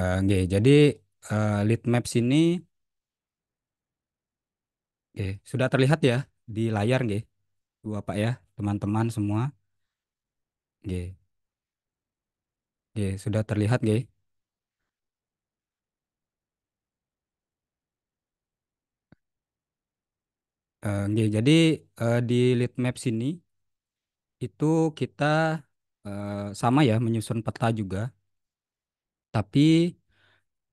Eh, oke, jadi uh, lead maps ini oke, sudah terlihat ya di layar nggih. Dua Pak ya, teman-teman semua. Nggih. Nggih, sudah terlihat nggih. Eh, nggih, jadi uh, di lead maps ini itu kita uh, sama ya menyusun peta juga. Tapi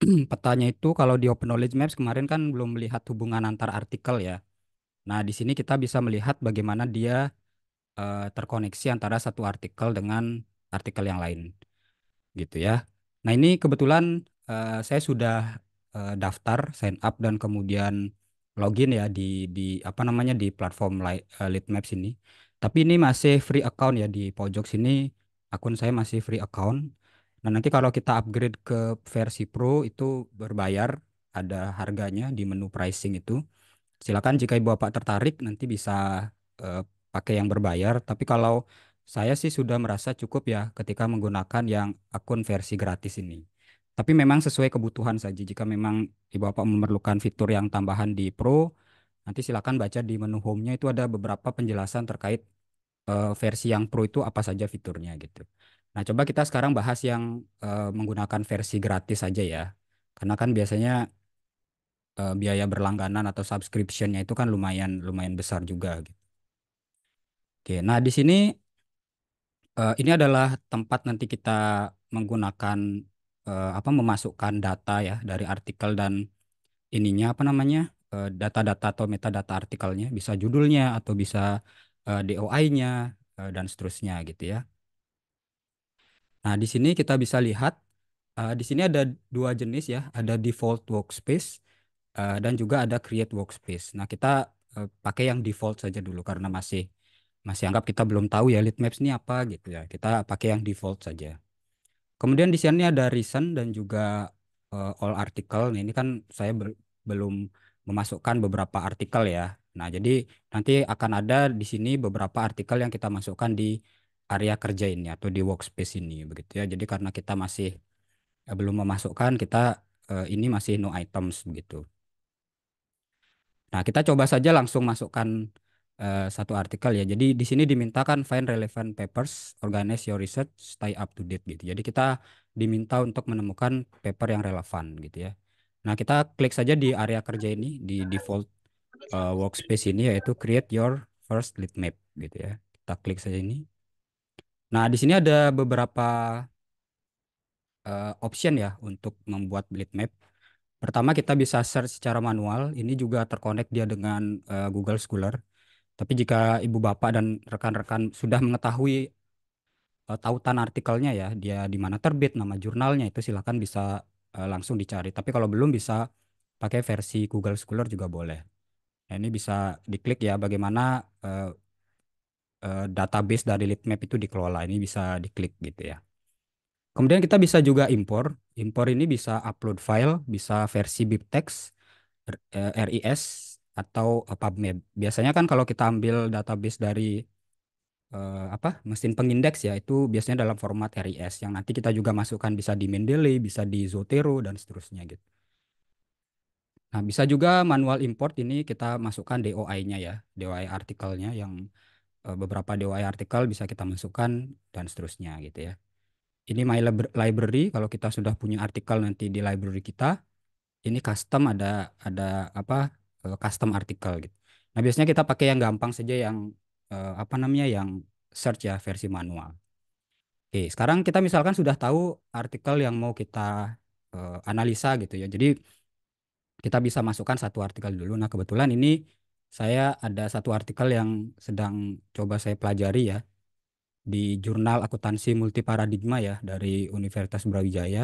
petanya itu kalau di Open Knowledge Maps kemarin kan belum melihat hubungan antar artikel ya. Nah, di sini kita bisa melihat bagaimana dia uh, terkoneksi antara satu artikel dengan artikel yang lain. Gitu ya. Nah, ini kebetulan uh, saya sudah uh, daftar, sign up dan kemudian login ya di di apa namanya di platform Lead Maps ini. Tapi ini masih free account ya di pojok sini akun saya masih free account Nah, nanti kalau kita upgrade ke versi Pro itu berbayar, ada harganya di menu pricing itu. Silakan jika Ibu Bapak tertarik nanti bisa uh, pakai yang berbayar, tapi kalau saya sih sudah merasa cukup ya ketika menggunakan yang akun versi gratis ini. Tapi memang sesuai kebutuhan saja. Jika memang Ibu Bapak memerlukan fitur yang tambahan di Pro, nanti silakan baca di menu home-nya itu ada beberapa penjelasan terkait uh, versi yang pro itu apa saja fiturnya gitu. Nah, coba kita sekarang bahas yang uh, menggunakan versi gratis saja ya. Karena kan biasanya uh, biaya berlangganan atau subscription-nya itu kan lumayan lumayan besar juga gitu. Oke, nah di sini uh, ini adalah tempat nanti kita menggunakan uh, apa memasukkan data ya dari artikel dan ininya apa namanya? data-data atau metadata artikelnya, bisa judulnya atau bisa uh, DOI-nya uh, dan seterusnya gitu ya. Nah, di sini kita bisa lihat uh, di sini ada dua jenis ya, ada default workspace uh, dan juga ada create workspace. Nah, kita uh, pakai yang default saja dulu karena masih masih anggap kita belum tahu ya lead ini apa gitu ya. Kita pakai yang default saja. Kemudian di sini ada recent dan juga uh, all article. Nah, ini kan saya belum memasukkan beberapa artikel ya. Nah, jadi nanti akan ada di sini beberapa artikel yang kita masukkan di area kerja ini ya, atau di workspace ini begitu ya. Jadi karena kita masih eh, belum memasukkan kita eh, ini masih no items begitu. Nah, kita coba saja langsung masukkan uh, satu artikel ya. Jadi di sini dimintakan find relevant papers, organize your research, stay up to date gitu. Jadi kita diminta untuk menemukan paper yang relevan gitu ya. Nah, kita klik saja di area kerja ini di default uh, workspace ini yaitu create your first lead map gitu ya. Kita klik saja ini. Nah, di sini ada beberapa uh, option ya untuk membuat bleed map. Pertama kita bisa search secara manual, ini juga terkonek dia dengan uh, Google Scholar. Tapi jika ibu bapak dan rekan-rekan sudah mengetahui uh, tautan artikelnya ya, dia di mana terbit, nama jurnalnya itu silahkan bisa uh, langsung dicari. Tapi kalau belum bisa pakai versi Google Scholar juga boleh. Nah, ini bisa diklik ya bagaimana uh, Eh, database dari lead map itu dikelola. Ini bisa diklik gitu ya. Kemudian kita bisa juga impor. Impor ini bisa upload file, bisa versi BibTeX, RIS, eh, atau eh, PubMed. Biasanya kan kalau kita ambil database dari eh, apa mesin pengindeks ya, itu biasanya dalam format RIS yang nanti kita juga masukkan bisa di Mendeley, bisa di Zotero dan seterusnya gitu. Nah, bisa juga manual import ini kita masukkan DOI-nya ya, DOI artikelnya yang Eh, beberapa DOI artikel bisa kita masukkan dan seterusnya gitu ya. Ini My Library kalau kita sudah punya artikel nanti di library kita ini custom ada ada apa eh, custom artikel gitu. Nah biasanya kita pakai yang gampang saja yang eh, apa namanya yang search ya versi manual. Oke sekarang kita misalkan sudah tahu artikel yang mau kita analisa gitu ya. Jadi kita bisa masukkan satu artikel dulu. Nah kebetulan ini saya ada satu artikel yang sedang coba saya pelajari ya di jurnal akuntansi multiparadigma ya dari Universitas Brawijaya.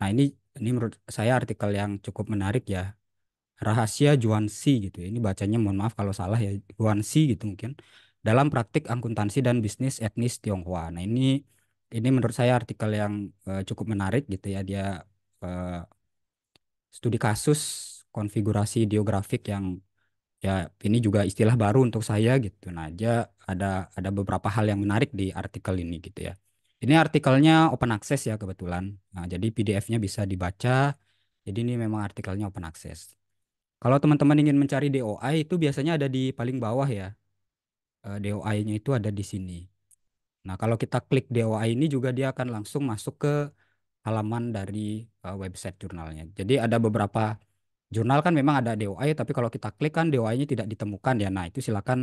Nah ini ini menurut saya artikel yang cukup menarik ya rahasia Juansi gitu. Ya. Ini bacanya mohon maaf kalau salah ya Juansi gitu mungkin dalam praktik akuntansi dan bisnis etnis Tionghoa. Nah ini ini menurut saya artikel yang uh, cukup menarik gitu ya dia uh, studi kasus konfigurasi geografik yang ya ini juga istilah baru untuk saya gitu. Nah, aja ada ada beberapa hal yang menarik di artikel ini gitu ya. Ini artikelnya open access ya kebetulan. Nah, jadi PDF-nya bisa dibaca. Jadi ini memang artikelnya open access. Kalau teman-teman ingin mencari DOI itu biasanya ada di paling bawah ya. Eh, DOI-nya itu ada di sini. Nah, kalau kita klik DOI ini juga dia akan langsung masuk ke halaman dari eh, website jurnalnya. Jadi ada beberapa jurnal kan memang ada DOI tapi kalau kita klik kan DOI-nya tidak ditemukan ya. Nah, itu silakan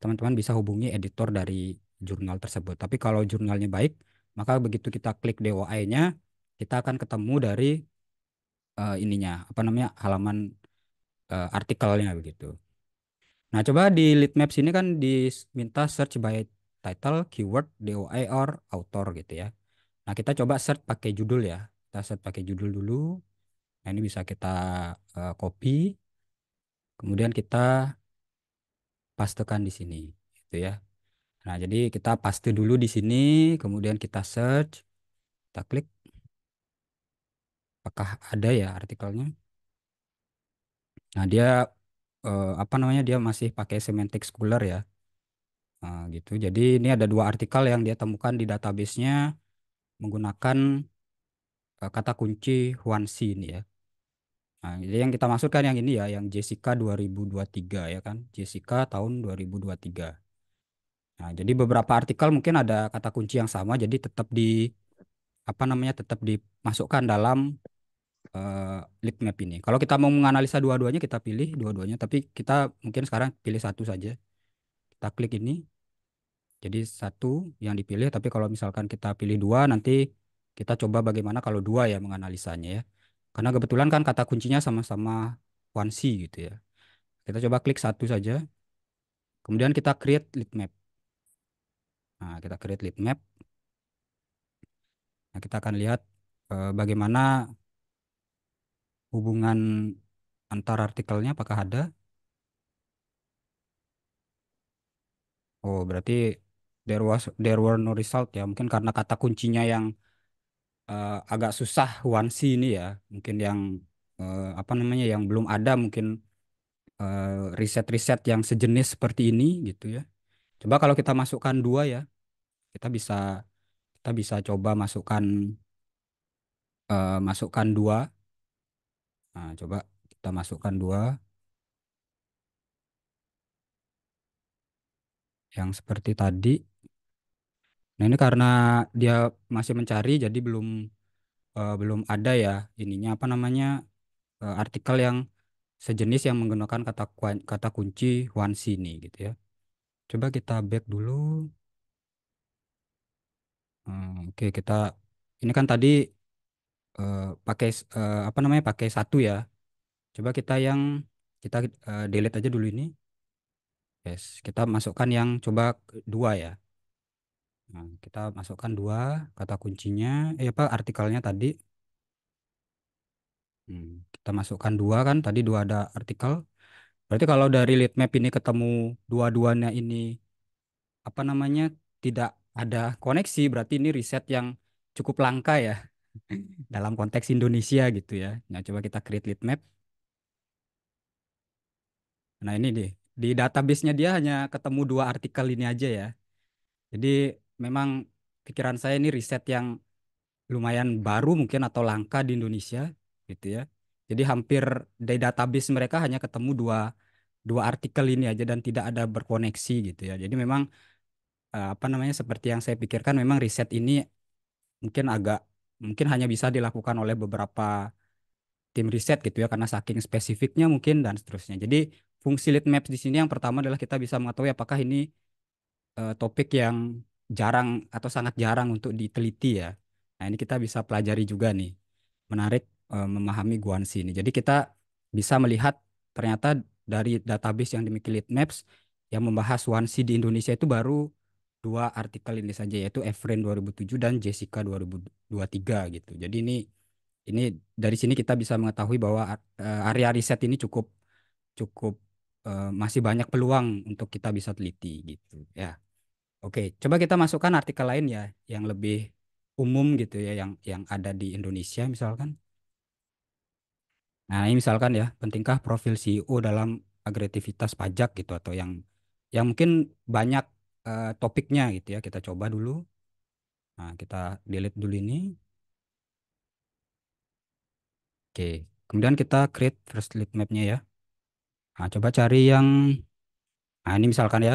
teman-teman bisa hubungi editor dari jurnal tersebut. Tapi kalau jurnalnya baik, maka begitu kita klik DOI-nya, kita akan ketemu dari uh, ininya, apa namanya? halaman uh, artikelnya begitu. Nah, coba di lead map ini kan diminta search by title, keyword, DOI or author gitu ya. Nah, kita coba search pakai judul ya. Kita search pakai judul dulu. Nah, ini bisa kita uh, copy, kemudian kita pastekan di sini, gitu ya. Nah, jadi kita paste dulu di sini, kemudian kita search, kita klik. Apakah ada ya artikelnya? Nah, dia uh, apa namanya? Dia masih pakai semantic scholar ya. Nah, gitu. Jadi ini ada dua artikel yang dia temukan di database-nya menggunakan eh, kata kunci Huanxi ya. Nah, jadi yang kita maksudkan yang ini ya, yang Jessica 2023 ya kan. Jessica tahun 2023. Nah, jadi beberapa artikel mungkin ada kata kunci yang sama jadi tetap di apa namanya tetap dimasukkan dalam uh, lead map ini. Kalau kita mau menganalisa dua-duanya kita pilih dua-duanya, tapi kita mungkin sekarang pilih satu saja. Kita klik ini. Jadi satu yang dipilih, tapi kalau misalkan kita pilih dua nanti kita coba bagaimana kalau dua ya menganalisanya ya. Karena kebetulan kan kata kuncinya sama-sama 1C gitu ya. Kita coba klik satu saja. Kemudian kita create lead map. Nah, kita create lead map. Nah, kita akan lihat eh, bagaimana hubungan antar artikelnya apakah ada? Oh, berarti there was there were no result ya. Mungkin karena kata kuncinya yang uh, agak susah wansi ini ya mungkin yang uh, apa namanya yang belum ada mungkin eh, riset-riset uh, yang sejenis seperti ini gitu ya coba kalau kita masukkan dua ya kita bisa kita bisa coba masukkan uh, masukkan dua nah, coba kita masukkan dua yang seperti tadi Nah, ini karena dia masih mencari jadi belum uh, belum ada ya ininya apa namanya uh, artikel yang sejenis yang menggunakan kata kata kunci one ini gitu ya. Coba kita back dulu. Hmm, Oke, kita ini kan tadi uh, pakai uh, apa namanya pakai satu ya. Coba kita yang kita uh, delete aja dulu ini. Yes, kita masukkan yang coba dua ya. Nah, kita masukkan dua kata kuncinya, eh apa artikelnya tadi. Hmm, kita masukkan dua kan, tadi dua ada artikel. Berarti kalau dari lead map ini ketemu dua-duanya ini apa namanya tidak ada koneksi, berarti ini riset yang cukup langka ya dalam konteks Indonesia gitu ya. Nah, coba kita create lead map. Nah, ini deh. Di database-nya dia hanya ketemu dua artikel ini aja ya. Jadi memang pikiran saya ini riset yang lumayan baru mungkin atau langka di Indonesia gitu ya. Jadi hampir dari database mereka hanya ketemu dua dua artikel ini aja dan tidak ada berkoneksi gitu ya. Jadi memang eh, apa namanya seperti yang saya pikirkan memang riset ini mungkin agak mungkin hanya bisa dilakukan oleh beberapa tim riset gitu ya karena saking spesifiknya mungkin dan seterusnya. Jadi fungsi lead map di sini yang pertama adalah kita bisa mengetahui apakah ini eh, topik yang jarang atau sangat jarang untuk diteliti ya. Nah ini kita bisa pelajari juga nih. Menarik e, memahami Guanxi ini. Jadi kita bisa melihat ternyata dari database yang dimiliki Litmaps yang membahas Guanxi di Indonesia itu baru dua artikel ini saja yaitu Efren 2007 dan Jessica 2023 gitu. Jadi ini ini dari sini kita bisa mengetahui bahwa eh, area riset ini cukup cukup eh, masih banyak peluang untuk kita bisa teliti gitu ya. Oke, coba kita masukkan artikel lain ya yang lebih umum gitu ya yang yang ada di Indonesia misalkan. Nah, ini misalkan ya, pentingkah profil CEO dalam agresivitas pajak gitu atau yang yang mungkin banyak uh, topiknya gitu ya. Kita coba dulu. Nah, kita delete dulu ini. Oke, kemudian kita create first lead mapnya ya. Nah, coba cari yang Nah, ini misalkan ya,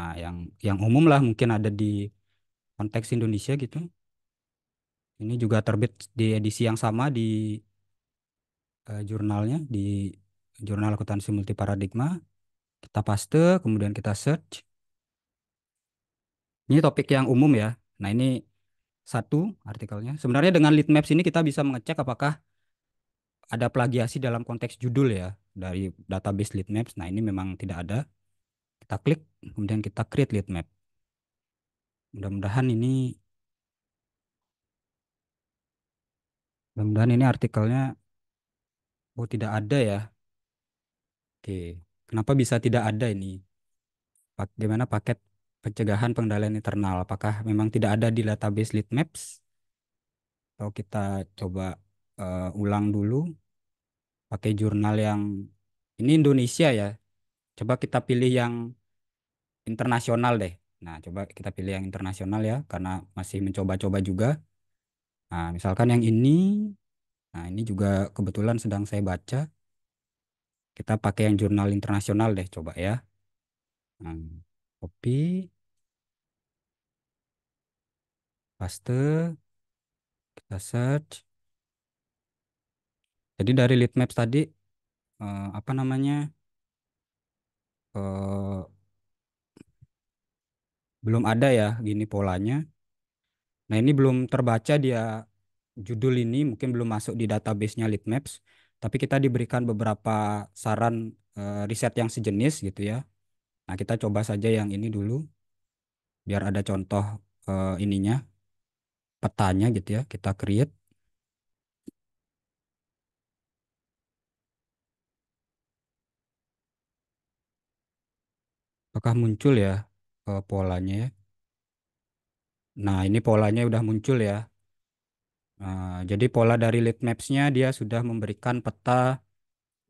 Nah, yang yang umum lah mungkin ada di konteks Indonesia gitu. Ini juga terbit di edisi yang sama di uh, jurnalnya di jurnal akuntansi paradigma Kita paste, kemudian kita search. Ini topik yang umum ya. Nah, ini satu artikelnya. Sebenarnya dengan lead maps ini kita bisa mengecek apakah ada plagiasi dalam konteks judul ya dari database lead maps. Nah, ini memang tidak ada. Kita klik kemudian kita create lead map. Mudah-mudahan ini mudah-mudahan ini artikelnya oh tidak ada ya. Oke, kenapa bisa tidak ada ini? Bagaimana paket pencegahan pengendalian internal? Apakah memang tidak ada di database lead maps? Atau kita coba uh, ulang dulu pakai jurnal yang ini Indonesia ya. Coba kita pilih yang internasional deh. Nah, coba kita pilih yang internasional ya, karena masih mencoba-coba juga. Nah, misalkan yang ini, nah ini juga kebetulan sedang saya baca. Kita pakai yang jurnal internasional deh, coba ya. Nah, copy. Paste. Kita search. Jadi dari lead maps tadi, eh, apa namanya, eh, belum ada ya gini polanya. Nah ini belum terbaca dia judul ini mungkin belum masuk di databasenya Litmaps, tapi kita diberikan beberapa saran uh, riset yang sejenis gitu ya. Nah kita coba saja yang ini dulu, biar ada contoh uh, ininya petanya gitu ya. Kita create. Apakah muncul ya? ke eh, polanya ya. Nah, ini polanya udah muncul ya. Nah, jadi pola dari lead maps-nya dia sudah memberikan peta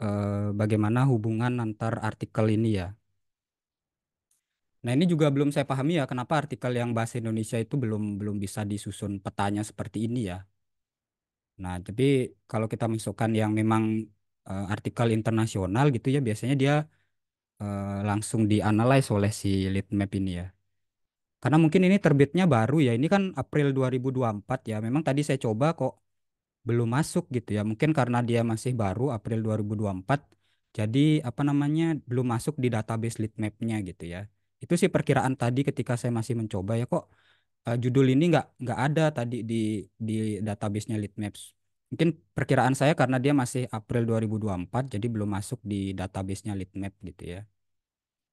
eh, bagaimana hubungan antar artikel ini ya. Nah, ini juga belum saya pahami ya kenapa artikel yang bahasa Indonesia itu belum belum bisa disusun petanya seperti ini ya. Nah, jadi kalau kita masukkan yang memang eh, artikel internasional gitu ya, biasanya dia eh, langsung dianalisis oleh si lead map ini ya. Karena mungkin ini terbitnya baru ya. Ini kan April 2024 ya. Memang tadi saya coba kok belum masuk gitu ya. Mungkin karena dia masih baru April 2024. Jadi apa namanya belum masuk di database lead mapnya gitu ya. Itu sih perkiraan tadi ketika saya masih mencoba ya kok uh, judul ini nggak nggak ada tadi di di databasenya lead maps Mungkin perkiraan saya karena dia masih April 2024 jadi belum masuk di database-nya Litmap gitu ya.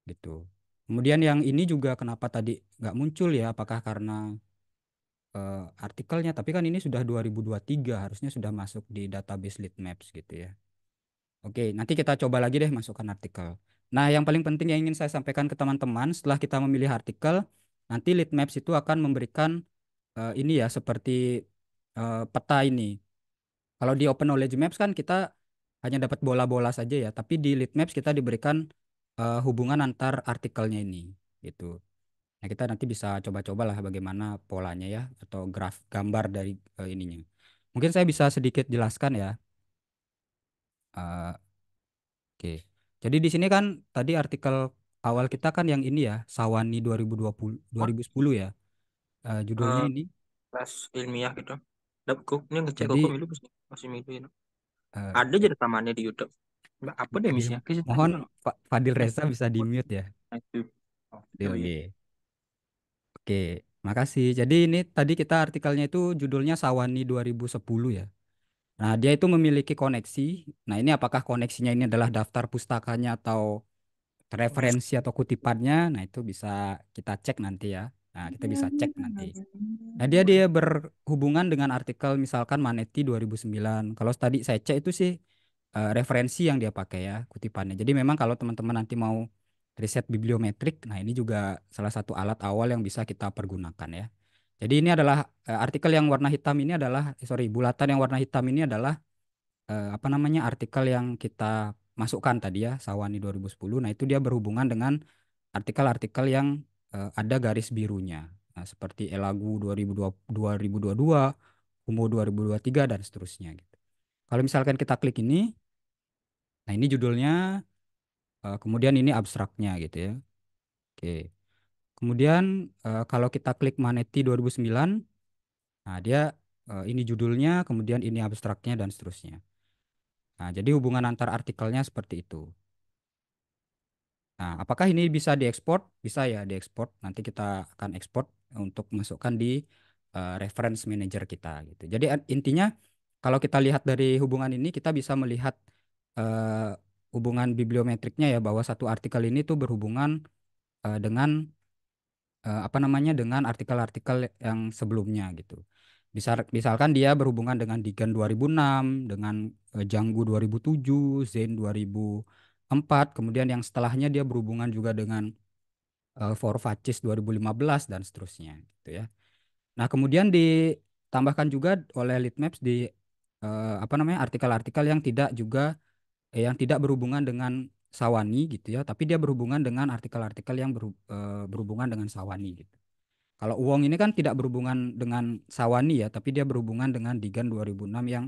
Gitu. Kemudian yang ini juga kenapa tadi nggak muncul ya? Apakah karena uh, artikelnya? Tapi kan ini sudah 2023 harusnya sudah masuk di database Litmaps gitu ya. Oke, nanti kita coba lagi deh masukkan artikel. Nah, yang paling penting yang ingin saya sampaikan ke teman-teman setelah kita memilih artikel, nanti Litmaps itu akan memberikan uh, ini ya seperti uh, peta ini kalau di open knowledge maps kan kita hanya dapat bola-bola saja ya, tapi di lead maps kita diberikan uh, hubungan antar artikelnya ini gitu. Nah, kita nanti bisa coba-cobalah bagaimana polanya ya atau graf gambar dari uh, ininya. Mungkin saya bisa sedikit jelaskan ya. Uh, Oke. Okay. Jadi di sini kan tadi artikel awal kita kan yang ini ya, Sawani 2020 2010 ya. Uh, judulnya uh, ini kelas ilmiah gitu. Dapku ini ngecek Jadi, masih miluin uh, eh, ada jadi tamannya di YouTube Mbak, apa deh misinya mohon Pak Fadil Reza bisa ya. oh, di mute ya oh, oke. iya. oke makasih jadi ini tadi kita artikelnya itu judulnya Sawani 2010 ya nah dia itu memiliki koneksi nah ini apakah koneksinya ini adalah daftar pustakanya atau referensi atau kutipannya nah itu bisa kita cek nanti ya Nah, kita iya, bisa iya, cek iya, nanti. Nah, dia dia berhubungan dengan artikel misalkan Manetti 2009. Kalau tadi saya cek itu sih uh, referensi yang dia pakai ya, kutipannya. Jadi memang kalau teman-teman nanti mau riset bibliometrik, nah ini juga salah satu alat awal yang bisa kita pergunakan ya. Jadi ini adalah uh, artikel yang warna hitam ini adalah eh, sorry, bulatan yang warna hitam ini adalah uh, apa namanya? artikel yang kita masukkan tadi ya, Sawani 2010. Nah, itu dia berhubungan dengan artikel-artikel yang uh, ada garis birunya. Nah, seperti Elagu 2022, Humo 2023 dan seterusnya gitu. Kalau misalkan kita klik ini, nah ini judulnya, uh, kemudian ini abstraknya gitu ya. Oke. Kemudian uh, kalau kita klik Manetti 2009, nah dia uh, ini judulnya, kemudian ini abstraknya dan seterusnya. Nah, jadi hubungan antar artikelnya seperti itu. Nah, apakah ini bisa diekspor? Bisa ya diekspor. Nanti kita akan ekspor untuk masukkan di uh, reference manager kita gitu. Jadi eh, intinya kalau kita lihat dari hubungan ini kita bisa melihat uh, hubungan bibliometriknya ya bahwa satu artikel ini tuh berhubungan uh, dengan uh, apa namanya dengan artikel-artikel yang sebelumnya gitu. Bisa misalkan dia berhubungan dengan Digan 2006, dengan uh, Janggu 2007, Zen 2000 empat kemudian yang setelahnya dia berhubungan juga dengan uh, for Facis 2015 dan seterusnya gitu ya. Nah, kemudian ditambahkan juga oleh Litmaps di uh, apa namanya? artikel-artikel yang tidak juga eh, yang tidak berhubungan dengan Sawani gitu ya, tapi dia berhubungan dengan artikel-artikel yang ber, uh, eh, berhubungan dengan Sawani gitu. Kalau uang ini kan tidak berhubungan dengan Sawani ya, tapi dia berhubungan dengan Digan 2006 yang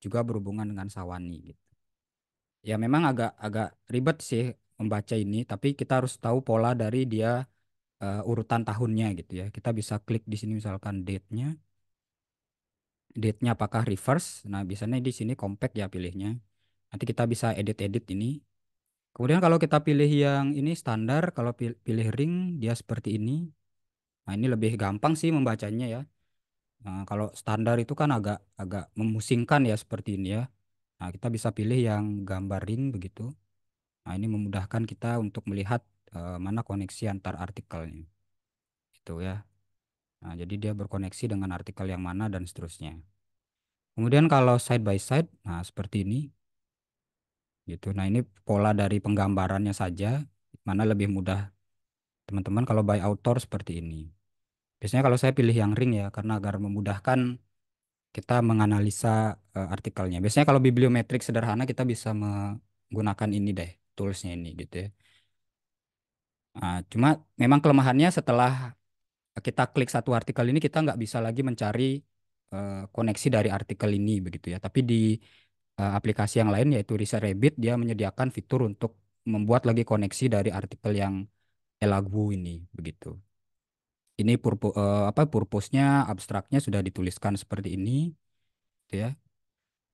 juga berhubungan dengan Sawani gitu ya memang agak agak ribet sih membaca ini, tapi kita harus tahu pola dari dia uh, urutan tahunnya gitu ya. Kita bisa klik di sini misalkan date-nya. Date-nya apakah reverse? Nah, biasanya di sini compact ya pilihnya. Nanti kita bisa edit-edit ini. Kemudian kalau kita pilih yang ini standar, kalau pilih ring dia seperti ini. Nah, ini lebih gampang sih membacanya ya. Nah, kalau standar itu kan agak agak memusingkan ya seperti ini ya. Nah, kita bisa pilih yang gambar ring begitu. Nah, ini memudahkan kita untuk melihat e, mana koneksi antar artikelnya. Itu ya. Nah, jadi dia berkoneksi dengan artikel yang mana dan seterusnya. Kemudian kalau side by side, nah seperti ini. Gitu. Nah, ini pola dari penggambarannya saja mana lebih mudah teman-teman kalau by author seperti ini. Biasanya kalau saya pilih yang ring ya karena agar memudahkan kita menganalisa uh, artikelnya. Biasanya kalau bibliometrik sederhana kita bisa menggunakan ini deh, toolsnya ini gitu ya. Nah, cuma memang kelemahannya setelah kita klik satu artikel ini kita nggak bisa lagi mencari uh, koneksi dari artikel ini begitu ya. Tapi di uh, aplikasi yang lain yaitu Research dia menyediakan fitur untuk membuat lagi koneksi dari artikel yang Elagu ini begitu ini purpo, uh, apa purpose-nya, abstraknya sudah dituliskan seperti ini, gitu ya.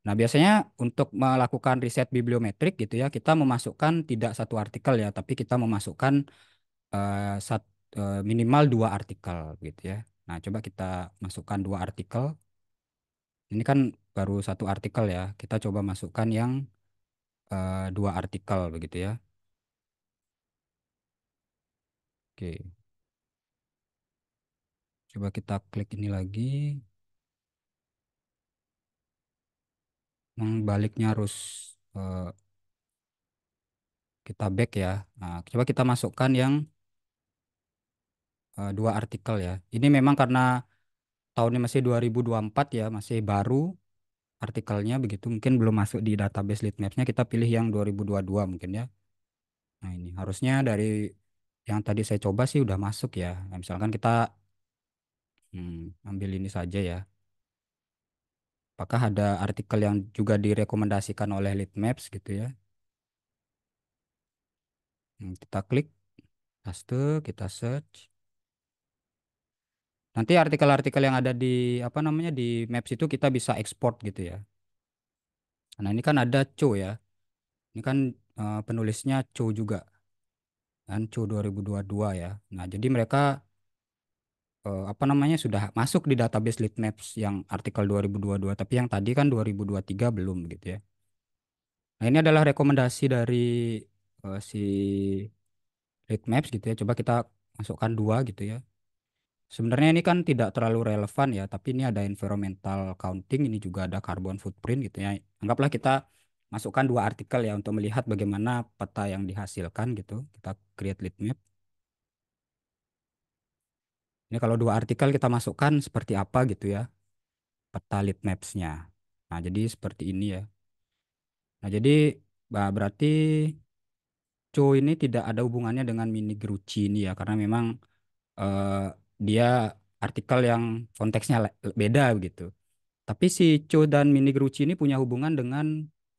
Nah, biasanya untuk melakukan riset bibliometrik gitu ya, kita memasukkan tidak satu artikel ya, tapi kita memasukkan uh, sat, uh, minimal dua artikel gitu ya. Nah, coba kita masukkan dua artikel. Ini kan baru satu artikel ya. Kita coba masukkan yang uh, dua artikel begitu ya. Oke. Okay. Coba kita klik ini lagi. Hmm, baliknya harus uh, kita back ya. Nah, coba kita masukkan yang uh, dua artikel ya. Ini memang karena tahunnya masih 2024 ya, masih baru artikelnya begitu. Mungkin belum masuk di database litmapsnya. Kita pilih yang 2022 mungkin ya. Nah ini harusnya dari yang tadi saya coba sih udah masuk ya. Nah, misalkan kita Hmm, ambil ini saja ya. Apakah ada artikel yang juga direkomendasikan oleh Litmaps gitu ya? Hmm, kita klik, paste, kita search. Nanti artikel-artikel yang ada di apa namanya di Maps itu kita bisa ekspor gitu ya. Nah ini kan ada Co ya, ini kan uh, penulisnya Co juga, kan Co 2022 ya. Nah jadi mereka uh, apa namanya sudah masuk di database Litmaps yang artikel 2022 tapi yang tadi kan 2023 belum gitu ya. Nah, ini adalah rekomendasi dari uh, si Litmaps gitu ya. Coba kita masukkan dua gitu ya. Sebenarnya ini kan tidak terlalu relevan ya, tapi ini ada environmental counting, ini juga ada carbon footprint gitu ya. Anggaplah kita masukkan dua artikel ya untuk melihat bagaimana peta yang dihasilkan gitu. Kita create lead map. Ini kalau dua artikel kita masukkan seperti apa gitu ya. Peta lead maps-nya. Nah, jadi seperti ini ya. Nah, jadi berarti Co ini tidak ada hubungannya dengan mini Gruci ini ya. Karena memang eh, dia artikel yang konteksnya beda gitu. Tapi si Co dan mini Gruci ini punya hubungan dengan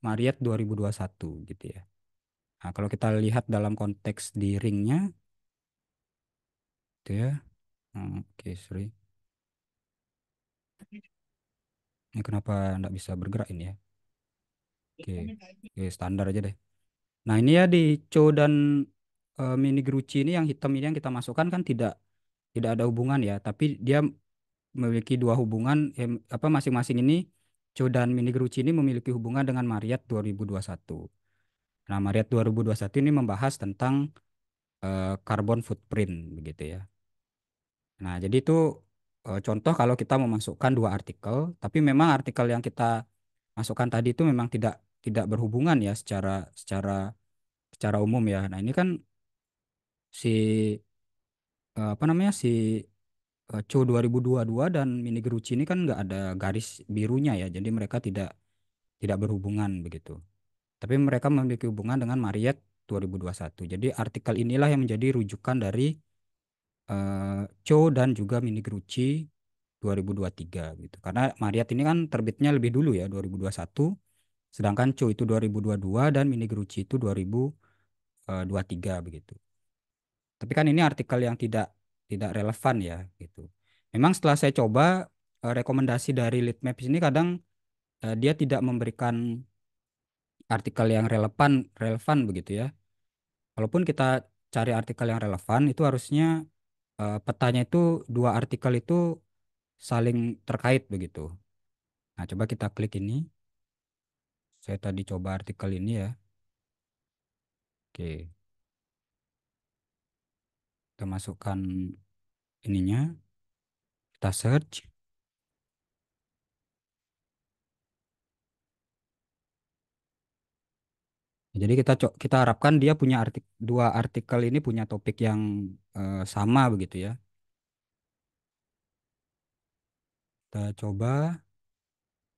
Mariet 2021 gitu ya. Nah, kalau kita lihat dalam konteks di ringnya, gitu ya. Hmm, oke, Sri, Ini kenapa nggak bisa bergerak ini ya? Oke, iya, oke standar aja deh. Nah ini ya di co dan e, mini Gruci ini yang hitam ini yang kita masukkan kan tidak tidak ada hubungan ya, tapi dia memiliki dua hubungan eh, apa masing-masing ini co dan mini Gruci ini memiliki hubungan dengan Mariat 2021. Nah Mariat 2021 ini membahas tentang e, carbon footprint begitu ya. Nah, jadi itu e, contoh kalau kita memasukkan dua artikel, tapi memang artikel yang kita masukkan tadi itu memang tidak tidak berhubungan ya secara secara secara umum ya. Nah, ini kan si e, apa namanya si e, CO 2022 dan Mini Geruci ini kan nggak ada garis birunya ya. Jadi mereka tidak tidak berhubungan begitu. Tapi mereka memiliki hubungan dengan Mariette 2021. Jadi artikel inilah yang menjadi rujukan dari uh, Cho dan juga Mini Gerucci 2023 gitu. Karena Mariat ini kan terbitnya lebih dulu ya 2021 sedangkan Cho itu 2022 dan Mini Gerucci itu 2023 eh, begitu. Tapi kan ini artikel yang tidak tidak relevan ya gitu. Memang setelah saya coba eh, rekomendasi dari Litmaps ini kadang uh, dia tidak memberikan artikel yang relevan relevan begitu ya. Walaupun kita cari artikel yang relevan itu harusnya uh, petanya itu dua artikel itu saling terkait begitu. Nah, coba kita klik ini. Saya tadi coba artikel ini ya. Oke. Kita masukkan ininya. Kita search. Jadi kita kita harapkan dia punya artik dua artikel ini punya topik yang uh, sama begitu ya. Kita coba.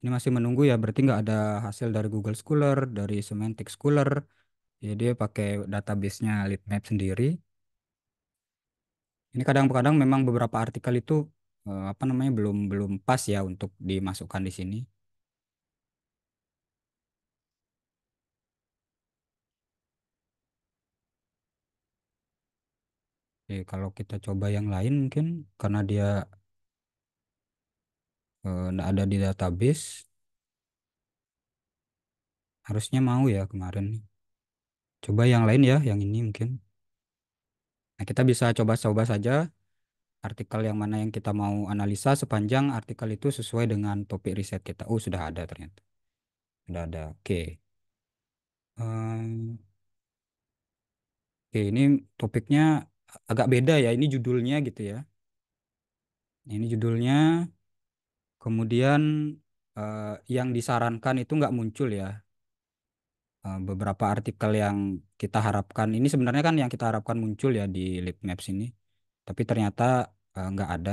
Ini masih menunggu ya. Berarti nggak ada hasil dari Google Scholar, dari Semantic Scholar. Jadi ya, dia pakai database-nya Litmap sendiri. Ini kadang-kadang memang beberapa artikel itu eh, apa namanya belum belum pas ya untuk dimasukkan di sini. Oke, iya, kalau kita coba yang lain mungkin karena dia tidak eh, ada di database. Harusnya mau ya kemarin. Coba yang lain ya, yang ini mungkin. Nah, kita bisa coba-coba saja artikel yang mana yang kita mau analisa sepanjang artikel itu sesuai dengan topik riset kita. Oh, sudah ada ternyata. Sudah ada. Oke. Um, oke, ini topiknya agak beda ya ini judulnya gitu ya ini judulnya kemudian uh, yang disarankan itu nggak muncul ya uh, beberapa artikel yang kita harapkan ini sebenarnya kan yang kita harapkan muncul ya di maps ini tapi ternyata uh, nggak ada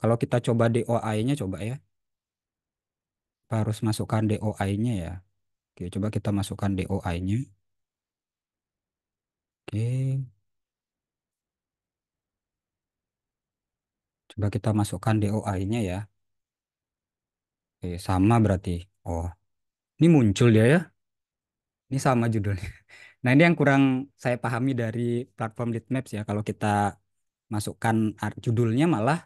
kalau kita coba DOI-nya coba ya harus masukkan DOI-nya ya oke coba kita masukkan DOI-nya oke coba kita masukkan DOI-nya ya. Oke, sama berarti. Oh, ini muncul ya ya. Ini sama judulnya. Nah, ini yang kurang saya pahami dari platform Litmaps ya. Kalau kita masukkan judulnya malah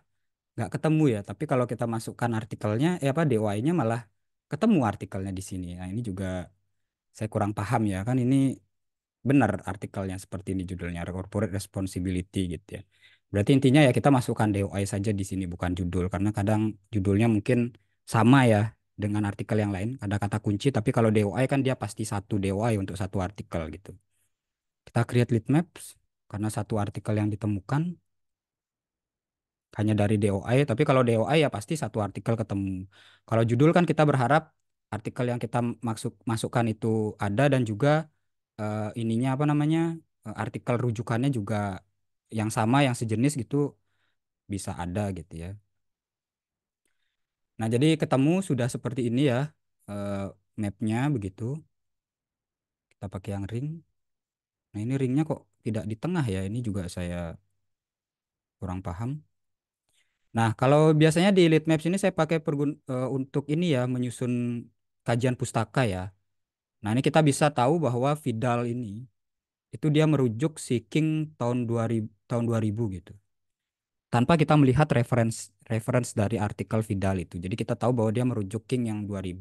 nggak ketemu ya. Tapi kalau kita masukkan artikelnya, eh apa DOI-nya malah ketemu artikelnya di sini. Nah, ini juga saya kurang paham ya. Kan ini benar artikelnya seperti ini judulnya, Corporate Responsibility gitu ya. Berarti intinya ya kita masukkan DOI saja di sini bukan judul karena kadang judulnya mungkin sama ya dengan artikel yang lain ada kata kunci tapi kalau DOI kan dia pasti satu DOI untuk satu artikel gitu. Kita create lead maps karena satu artikel yang ditemukan hanya dari DOI tapi kalau DOI ya pasti satu artikel ketemu. Kalau judul kan kita berharap artikel yang kita masuk masukkan itu ada dan juga uh, ininya apa namanya eh, artikel rujukannya juga yang sama yang sejenis gitu bisa ada gitu ya. Nah jadi ketemu sudah seperti ini ya e, mapnya begitu. Kita pakai yang ring. Nah ini ringnya kok tidak di tengah ya ini juga saya kurang paham. Nah kalau biasanya di lead maps ini saya pakai pergun eh, untuk ini ya menyusun kajian pustaka ya. Nah ini kita bisa tahu bahwa Vidal ini itu dia merujuk si King tahun 2000 tahun 2000 gitu. Tanpa kita melihat reference reference dari artikel Vidal itu. Jadi kita tahu bahwa dia merujuk King yang 2000.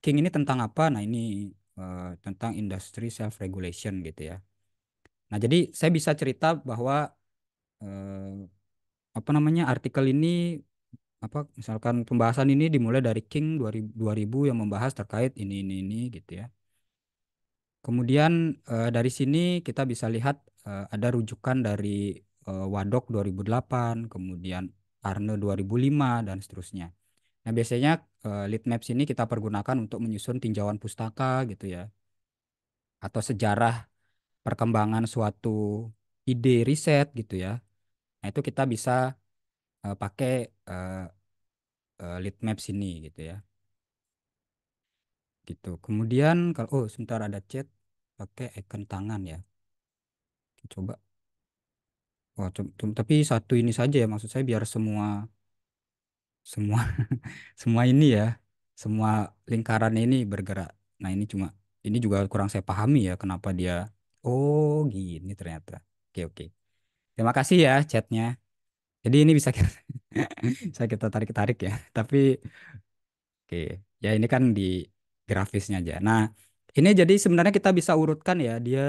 King ini tentang apa? Nah, ini uh, tentang industri self regulation gitu ya. Nah, jadi saya bisa cerita bahwa uh, apa namanya? artikel ini apa misalkan pembahasan ini dimulai dari King dua 2000 yang membahas terkait ini ini ini gitu ya. Kemudian uh, dari sini kita bisa lihat uh, ada rujukan dari uh, Wadok 2008, kemudian Arne 2005 dan seterusnya. Nah, biasanya uh, lead maps ini kita pergunakan untuk menyusun tinjauan pustaka gitu ya. Atau sejarah perkembangan suatu ide riset gitu ya. Nah, itu kita bisa uh, pakai uh, uh, lead maps ini gitu ya gitu. Kemudian kalau oh sebentar ada chat pakai icon tangan ya. Coba. Wah, tapi satu ini saja ya maksud saya biar semua semua semua ini ya, semua lingkaran ini bergerak. Nah, ini cuma ini juga kurang saya pahami ya kenapa dia oh gini ternyata. Oke, oke. Terima kasih ya chatnya. Jadi ini bisa kita bisa kita tarik-tarik ya. Tapi oke, ya ini kan di grafisnya aja. Nah, ini jadi sebenarnya kita bisa urutkan ya, dia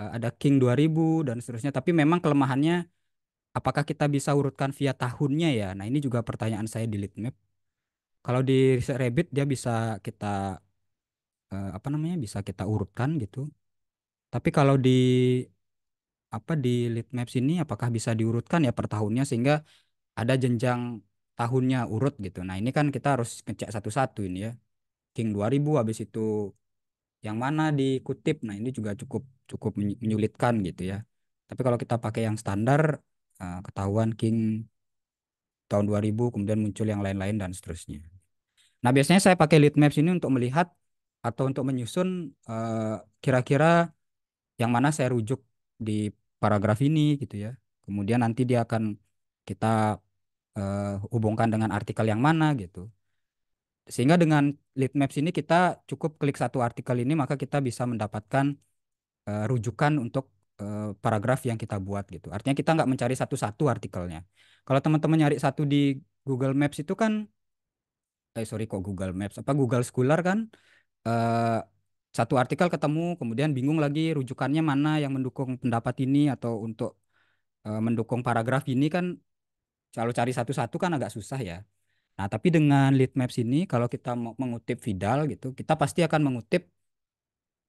uh, ada King 2000 dan seterusnya, tapi memang kelemahannya apakah kita bisa urutkan via tahunnya ya? Nah, ini juga pertanyaan saya di Litmap. Kalau di riset Rabbit dia bisa kita uh, apa namanya? bisa kita urutkan gitu. Tapi kalau di apa di Map sini apakah bisa diurutkan ya per tahunnya sehingga ada jenjang tahunnya urut gitu. Nah, ini kan kita harus ngecek satu-satu ini ya. King 2000 habis itu yang mana dikutip. Nah, ini juga cukup cukup menyulitkan gitu ya. Tapi kalau kita pakai yang standar eh, ketahuan King tahun 2000 kemudian muncul yang lain-lain dan seterusnya. Nah, biasanya saya pakai lead maps ini untuk melihat atau untuk menyusun eh, kira-kira yang mana saya rujuk di paragraf ini gitu ya. Kemudian nanti dia akan kita eh, hubungkan dengan artikel yang mana gitu. Sehingga dengan lead maps ini kita cukup klik satu artikel ini maka kita bisa mendapatkan uh, rujukan untuk uh, paragraf yang kita buat gitu. Artinya kita nggak mencari satu-satu artikelnya. Kalau teman-teman nyari satu di Google Maps itu kan eh sorry kok Google Maps apa Google Scholar kan uh, satu artikel ketemu kemudian bingung lagi rujukannya mana yang mendukung pendapat ini atau untuk uh, mendukung paragraf ini kan kalau cari satu-satu kan agak susah ya. Nah, tapi dengan lead maps ini kalau kita mau mengutip Vidal gitu, kita pasti akan mengutip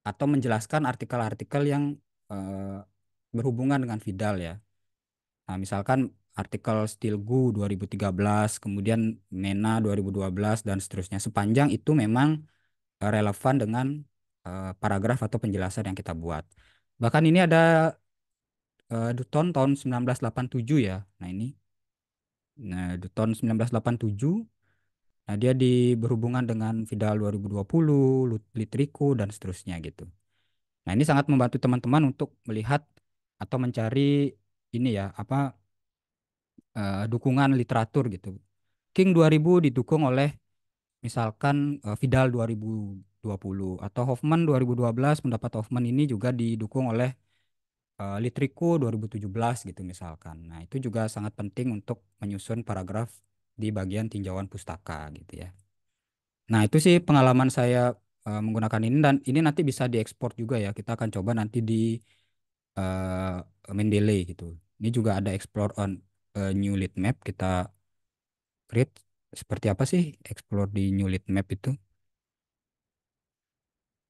atau menjelaskan artikel-artikel yang eh, berhubungan dengan Vidal ya. Nah, misalkan artikel Stilgu 2013, kemudian MENA 2012 dan seterusnya. Sepanjang itu memang eh, relevan dengan eh, paragraf atau penjelasan yang kita buat. Bahkan ini ada Duton tahun 1987 ya. Nah, ini Nah, di tahun 1987 Nah, dia di berhubungan dengan Vidal 2020, Litrico dan seterusnya gitu. Nah, ini sangat membantu teman-teman untuk melihat atau mencari ini ya, apa uh, dukungan literatur gitu. King 2000 didukung oleh misalkan uh, Vidal 2020 atau Hoffman 2012 pendapat Hoffman ini juga didukung oleh uh, Litriku 2017 gitu misalkan. Nah, itu juga sangat penting untuk menyusun paragraf di bagian tinjauan pustaka gitu ya. Nah, itu sih pengalaman saya uh, menggunakan ini dan ini nanti bisa diekspor juga ya. Kita akan coba nanti di uh, eh, Mendeley gitu. Ini juga ada explore on a new lead map kita create seperti apa sih explore di new lead map itu.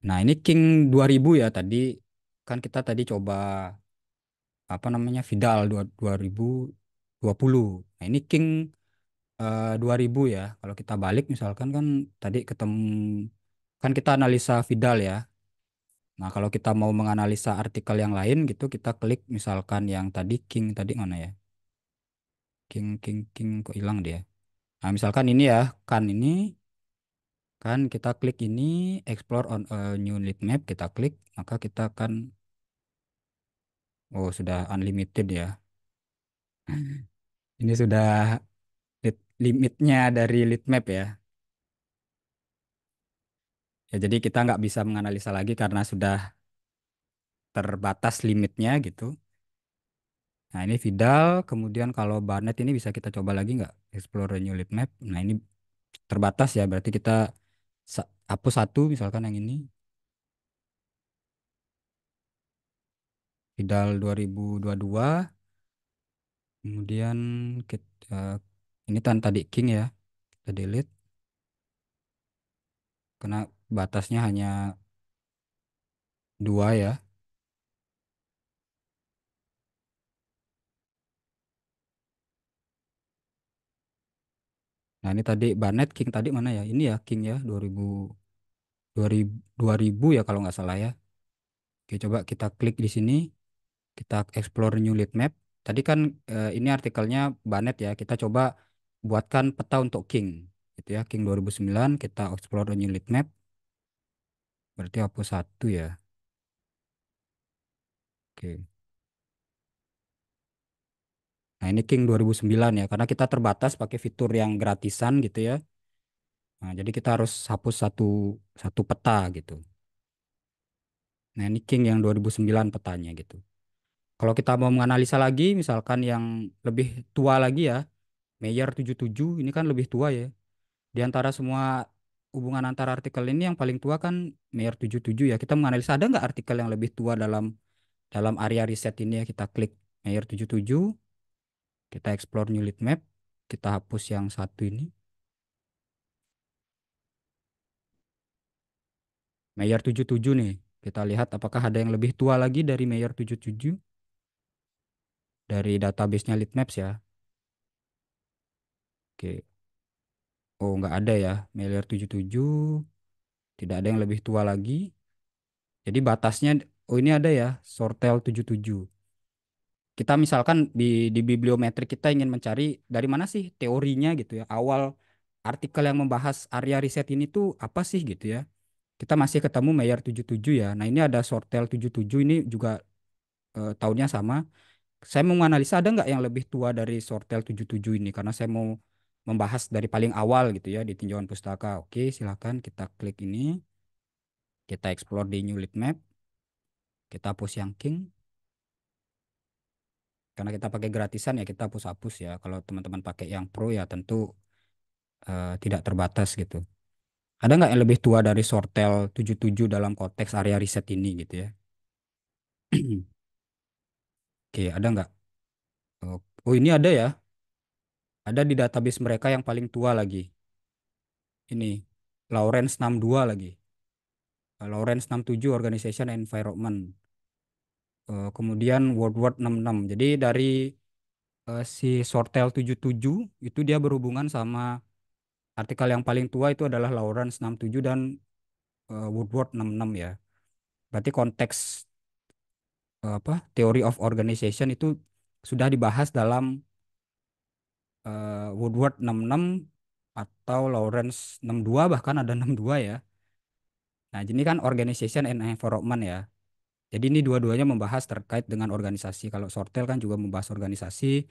Nah, ini King 2000 ya tadi kan kita tadi coba apa namanya Vidal 2020. Nah, ini King uh, eh, 2000 ya. Kalau kita balik misalkan kan tadi ketemu kan kita analisa Vidal ya. Nah, kalau kita mau menganalisa artikel yang lain gitu kita klik misalkan yang tadi King tadi mana ya? King King King kok hilang dia. Nah, misalkan ini ya, kan ini kan kita klik ini explore on a new lead map kita klik maka kita akan oh sudah unlimited ya ini sudah limitnya dari lead map ya ya jadi kita nggak bisa menganalisa lagi karena sudah terbatas limitnya gitu nah ini Vidal kemudian kalau Barnett ini bisa kita coba lagi nggak explore new lead map nah ini terbatas ya berarti kita apa satu misalkan yang ini puluh 2022 kemudian kita ini tan di king ya kita delete karena batasnya hanya dua ya Nah, ini tadi Banet King tadi mana ya? Ini ya King ya 2000 2000 2000 ya kalau nggak salah ya. Oke, coba kita klik di sini. Kita explore new lead map. Tadi kan eh, ini artikelnya Banet ya. Kita coba buatkan peta untuk King gitu ya. King 2009 kita explore new lead map. Berarti apa satu ya. Oke. Nah, ini King 2009 ya, karena kita terbatas pakai fitur yang gratisan gitu ya. Nah, jadi kita harus hapus satu satu peta gitu. Nah, ini King yang 2009 petanya gitu. Kalau kita mau menganalisa lagi, misalkan yang lebih tua lagi ya, Mayer 77 ini kan lebih tua ya. Di antara semua hubungan antara artikel ini yang paling tua kan Mayer 77 ya. Kita menganalisa ada nggak artikel yang lebih tua dalam dalam area riset ini ya kita klik Mayer 77 kita explore new lead map. Kita hapus yang satu ini. Mayor 77 nih. Kita lihat apakah ada yang lebih tua lagi dari Mayor 77. Dari database-nya lead maps ya. Oke. Oh, nggak ada ya. Mayor 77. Tidak ada yang lebih tua lagi. Jadi batasnya, oh ini ada ya. Sortel 77 kita misalkan di di bibliometrik kita ingin mencari dari mana sih teorinya gitu ya awal artikel yang membahas area riset ini tuh apa sih gitu ya kita masih ketemu Mayer 77 ya nah ini ada Sortel 77 ini juga eh, tahunnya sama saya mau menganalisa ada nggak yang lebih tua dari Sortel 77 ini karena saya mau membahas dari paling awal gitu ya di tinjauan pustaka oke silahkan kita klik ini kita explore di new lead map kita push yang king karena kita pakai gratisan ya kita hapus-hapus ya kalau teman-teman pakai yang pro ya tentu uh, tidak terbatas gitu ada nggak yang lebih tua dari Sortel 77 dalam konteks area riset ini gitu ya oke ada nggak oh, oh ini ada ya ada di database mereka yang paling tua lagi ini Lawrence 62 lagi Lawrence 67 Organization Environment Uh, kemudian World War 66. Jadi dari uh, si Sortel 77 itu dia berhubungan sama artikel yang paling tua itu adalah Lawrence 67 dan uh, Woodward 66 ya. Berarti konteks uh, apa? Theory of organization itu sudah dibahas dalam uh, Woodward 66 atau Lawrence 62 bahkan ada 62 ya. Nah, ini kan organization and environment ya. Jadi ini dua-duanya membahas terkait dengan organisasi. Kalau Sortel kan juga membahas organisasi,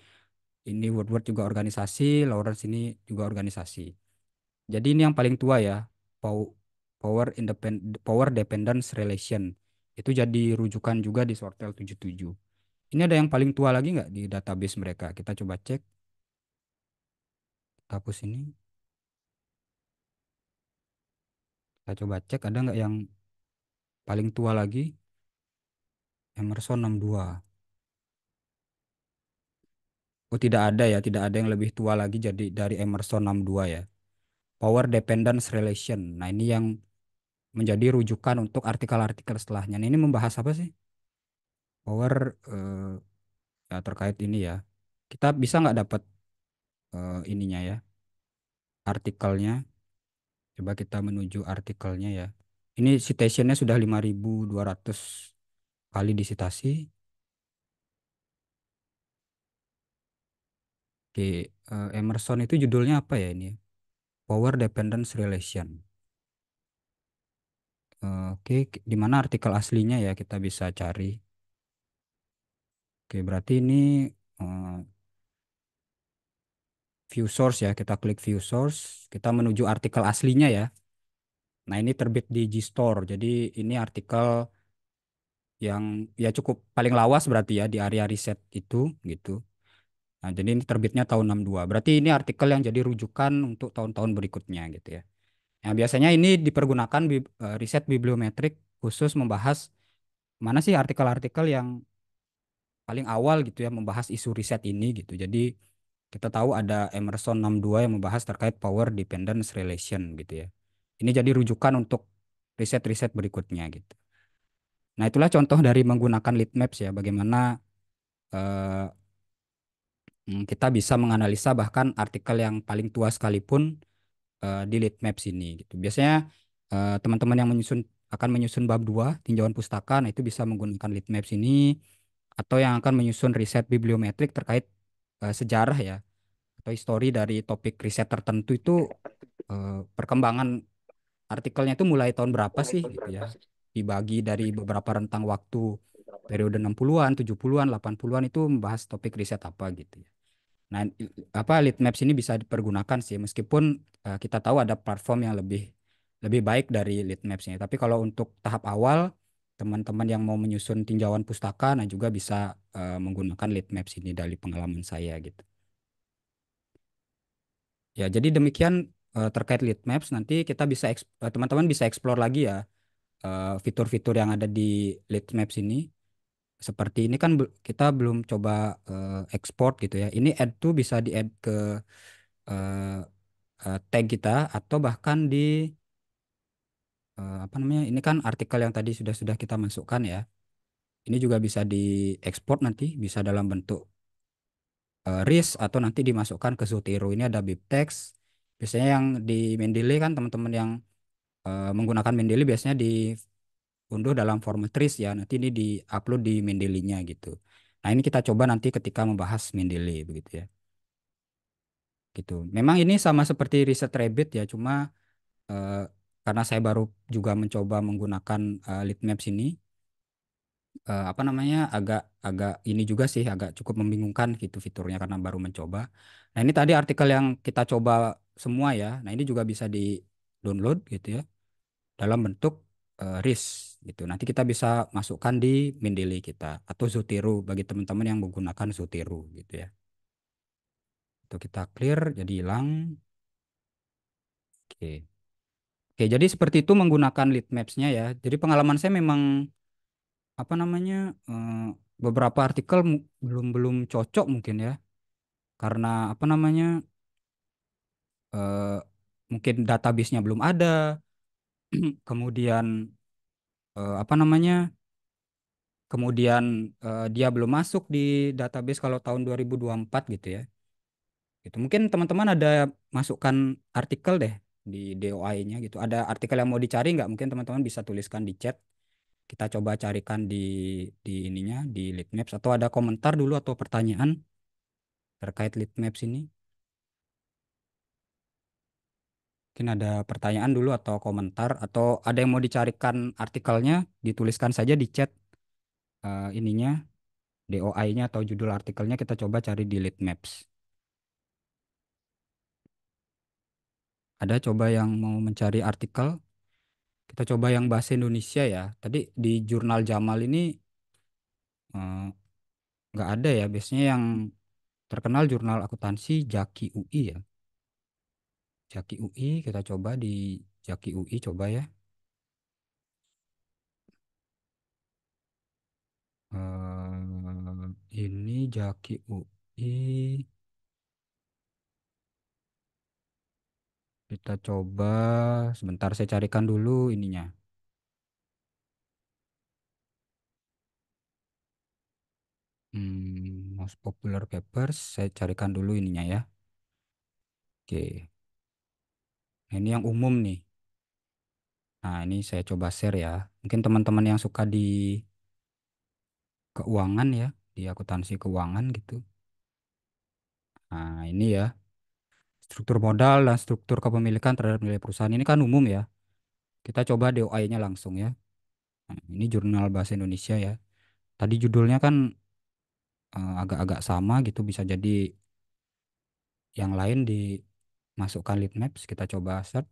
ini Woodward juga organisasi, Lawrence ini juga organisasi. Jadi ini yang paling tua ya, Power Independ Power Dependence Relation. Itu jadi rujukan juga di Sortel 77. Ini ada yang paling tua lagi nggak di database mereka? Kita coba cek. Kita hapus ini. Kita coba cek ada nggak yang paling tua lagi. Emerson 62. Oh, tidak ada ya, tidak ada yang lebih tua lagi jadi dari Emerson 62 ya. Power dependence relation. Nah, ini yang menjadi rujukan untuk artikel-artikel setelahnya. Nah, ini membahas apa sih? Power eh, ya terkait ini ya. Kita bisa nggak dapat eh, ininya ya? Artikelnya. Coba kita menuju artikelnya ya. Ini citationnya sudah 5200 kali disitasi. Oke, uh, Emerson itu judulnya apa ya ini? Power Dependence Relation. Uh, Oke, di mana artikel aslinya ya kita bisa cari. Oke, berarti ini eh, view source ya. Kita klik view source, kita menuju artikel aslinya ya. Nah, ini terbit di JSTOR. Jadi ini artikel yang ya cukup paling lawas berarti ya di area riset itu gitu. Nah, jadi ini terbitnya tahun 62. Berarti ini artikel yang jadi rujukan untuk tahun-tahun berikutnya gitu ya. Nah, biasanya ini dipergunakan bi e, riset bibliometrik khusus membahas mana sih artikel-artikel yang paling awal gitu ya membahas isu riset ini gitu. Jadi kita tahu ada Emerson 62 yang membahas terkait power dependence relation gitu ya. Ini jadi rujukan untuk riset-riset berikutnya gitu. Nah, itulah contoh dari menggunakan lead maps ya, bagaimana eh, mm, kita bisa menganalisa bahkan artikel yang paling tua sekalipun eh, di lead maps ini gitu. Biasanya eh, teman-teman eh, yang menyusun akan menyusun bab 2 tinjauan pustaka nah itu bisa menggunakan lead maps ini atau yang akan menyusun riset bibliometrik terkait eh, sejarah ya atau histori dari topik riset tertentu itu eh, perkembangan artikelnya itu mulai tahun berapa sih gitu ya dibagi dari beberapa rentang waktu periode 60-an, 70-an, 80-an itu membahas topik riset apa gitu ya. Nah, apa lead maps ini bisa dipergunakan sih meskipun uh, kita tahu ada platform yang lebih lebih baik dari lead maps ini. Tapi kalau untuk tahap awal teman-teman yang mau menyusun tinjauan pustaka nah juga bisa uh, menggunakan lead maps ini dari pengalaman saya gitu. Ya, jadi demikian uh, terkait lead maps nanti kita bisa teman-teman uh, bisa explore lagi ya Eh, fitur-fitur uh, yang ada di lead maps ini seperti ini kan kita belum coba uh, eh, ekspor gitu ya ini add to bisa di add ke uh, uh, tag kita atau bahkan di uh, apa namanya ini kan artikel yang tadi sudah sudah kita masukkan ya ini juga bisa di export nanti bisa dalam bentuk uh, RIS atau nanti dimasukkan ke Zotero ini ada bib text biasanya yang di Mendeley kan teman-teman yang uh, menggunakan Mendeley biasanya diunduh dalam format TRIS ya. Nanti ini di-upload di Mendeley-nya gitu. Nah, ini kita coba nanti ketika membahas Mendeley begitu ya. Gitu. Memang ini sama seperti riset Rabbit ya, cuma uh, karena saya baru juga mencoba menggunakan uh, lead ini uh, apa namanya agak agak ini juga sih agak cukup membingungkan gitu fiturnya karena baru mencoba. Nah, ini tadi artikel yang kita coba semua ya. Nah, ini juga bisa di download gitu ya dalam bentuk uh, eh, RIS gitu. Nanti kita bisa masukkan di Mendeley kita atau Zotero bagi teman-teman yang menggunakan Zotero gitu ya. Itu kita clear jadi hilang. Oke. Oke, jadi seperti itu menggunakan lead maps-nya ya. Jadi pengalaman saya memang apa namanya? Uh, beberapa artikel belum belum cocok mungkin ya. Karena apa namanya? Uh, mungkin database-nya belum ada kemudian eh, apa namanya kemudian eh, dia belum masuk di database kalau tahun 2024 gitu ya itu mungkin teman-teman ada masukkan artikel deh di DOI-nya gitu ada artikel yang mau dicari nggak mungkin teman-teman bisa tuliskan di chat kita coba carikan di di ininya di Litmaps atau ada komentar dulu atau pertanyaan terkait Litmaps ini Mungkin ada pertanyaan dulu atau komentar atau ada yang mau dicarikan artikelnya dituliskan saja di chat uh, ininya DOI-nya atau judul artikelnya kita coba cari di lead maps. Ada coba yang mau mencari artikel kita coba yang bahasa Indonesia ya. Tadi di jurnal Jamal ini eh, nggak uh, ada ya. Biasanya yang terkenal jurnal akuntansi Jaki UI ya. Jaki UI kita coba di Jaki UI coba ya. Uh, ini Jaki UI kita coba sebentar saya carikan dulu ininya. Hmm, most popular papers saya carikan dulu ininya ya. Oke. Okay. Nah, ini yang umum nih. Nah, ini saya coba share ya. Mungkin teman-teman yang suka di keuangan ya, di akuntansi keuangan gitu. Nah, ini ya. Struktur modal dan struktur kepemilikan terhadap nilai perusahaan ini kan umum ya. Kita coba DOI-nya langsung ya. Nah, ini jurnal bahasa Indonesia ya. Tadi judulnya kan eh, agak-agak uh, sama gitu bisa jadi yang lain di masukkan lead maps kita coba search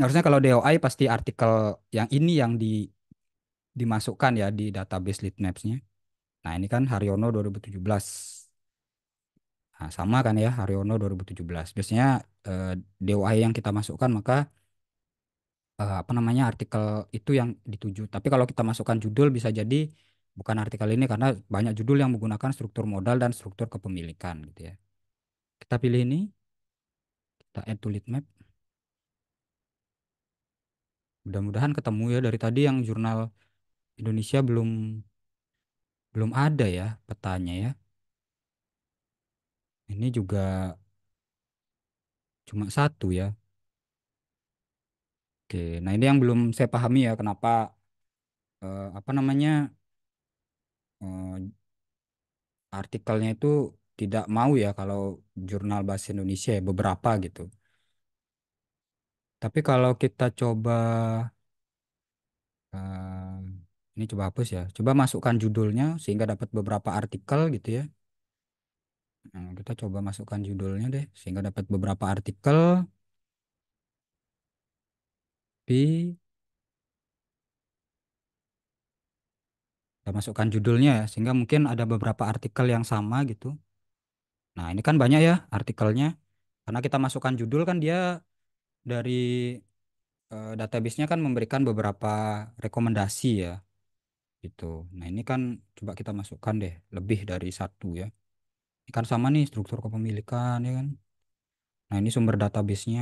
harusnya kalau DOI pasti artikel yang ini yang di dimasukkan ya di database lead mapsnya nah ini kan Haryono 2017 Nah, sama kan ya Haryono 2017. Biasanya eh, DOI yang kita masukkan maka eh, apa namanya artikel itu yang dituju. Tapi kalau kita masukkan judul bisa jadi bukan artikel ini karena banyak judul yang menggunakan struktur modal dan struktur kepemilikan gitu ya. Kita pilih ini kita add to lead map mudah-mudahan ketemu ya dari tadi yang jurnal Indonesia belum belum ada ya petanya ya ini juga cuma satu ya oke nah ini yang belum saya pahami ya kenapa eh, apa namanya eh, artikelnya itu tidak mau ya kalau jurnal bahasa Indonesia ya beberapa gitu. Tapi kalau kita coba uh, ini coba hapus ya. Coba masukkan judulnya sehingga dapat beberapa artikel gitu ya. Nah, kita coba masukkan judulnya deh sehingga dapat beberapa artikel. B masukkan judulnya ya sehingga mungkin ada beberapa artikel yang sama gitu Nah, ini kan banyak ya artikelnya. Karena kita masukkan judul kan dia dari uh, database-nya kan memberikan beberapa rekomendasi ya. Gitu. Nah, ini kan coba kita masukkan deh lebih dari satu ya. Ini kan sama nih struktur kepemilikan ya kan. Nah, ini sumber database-nya,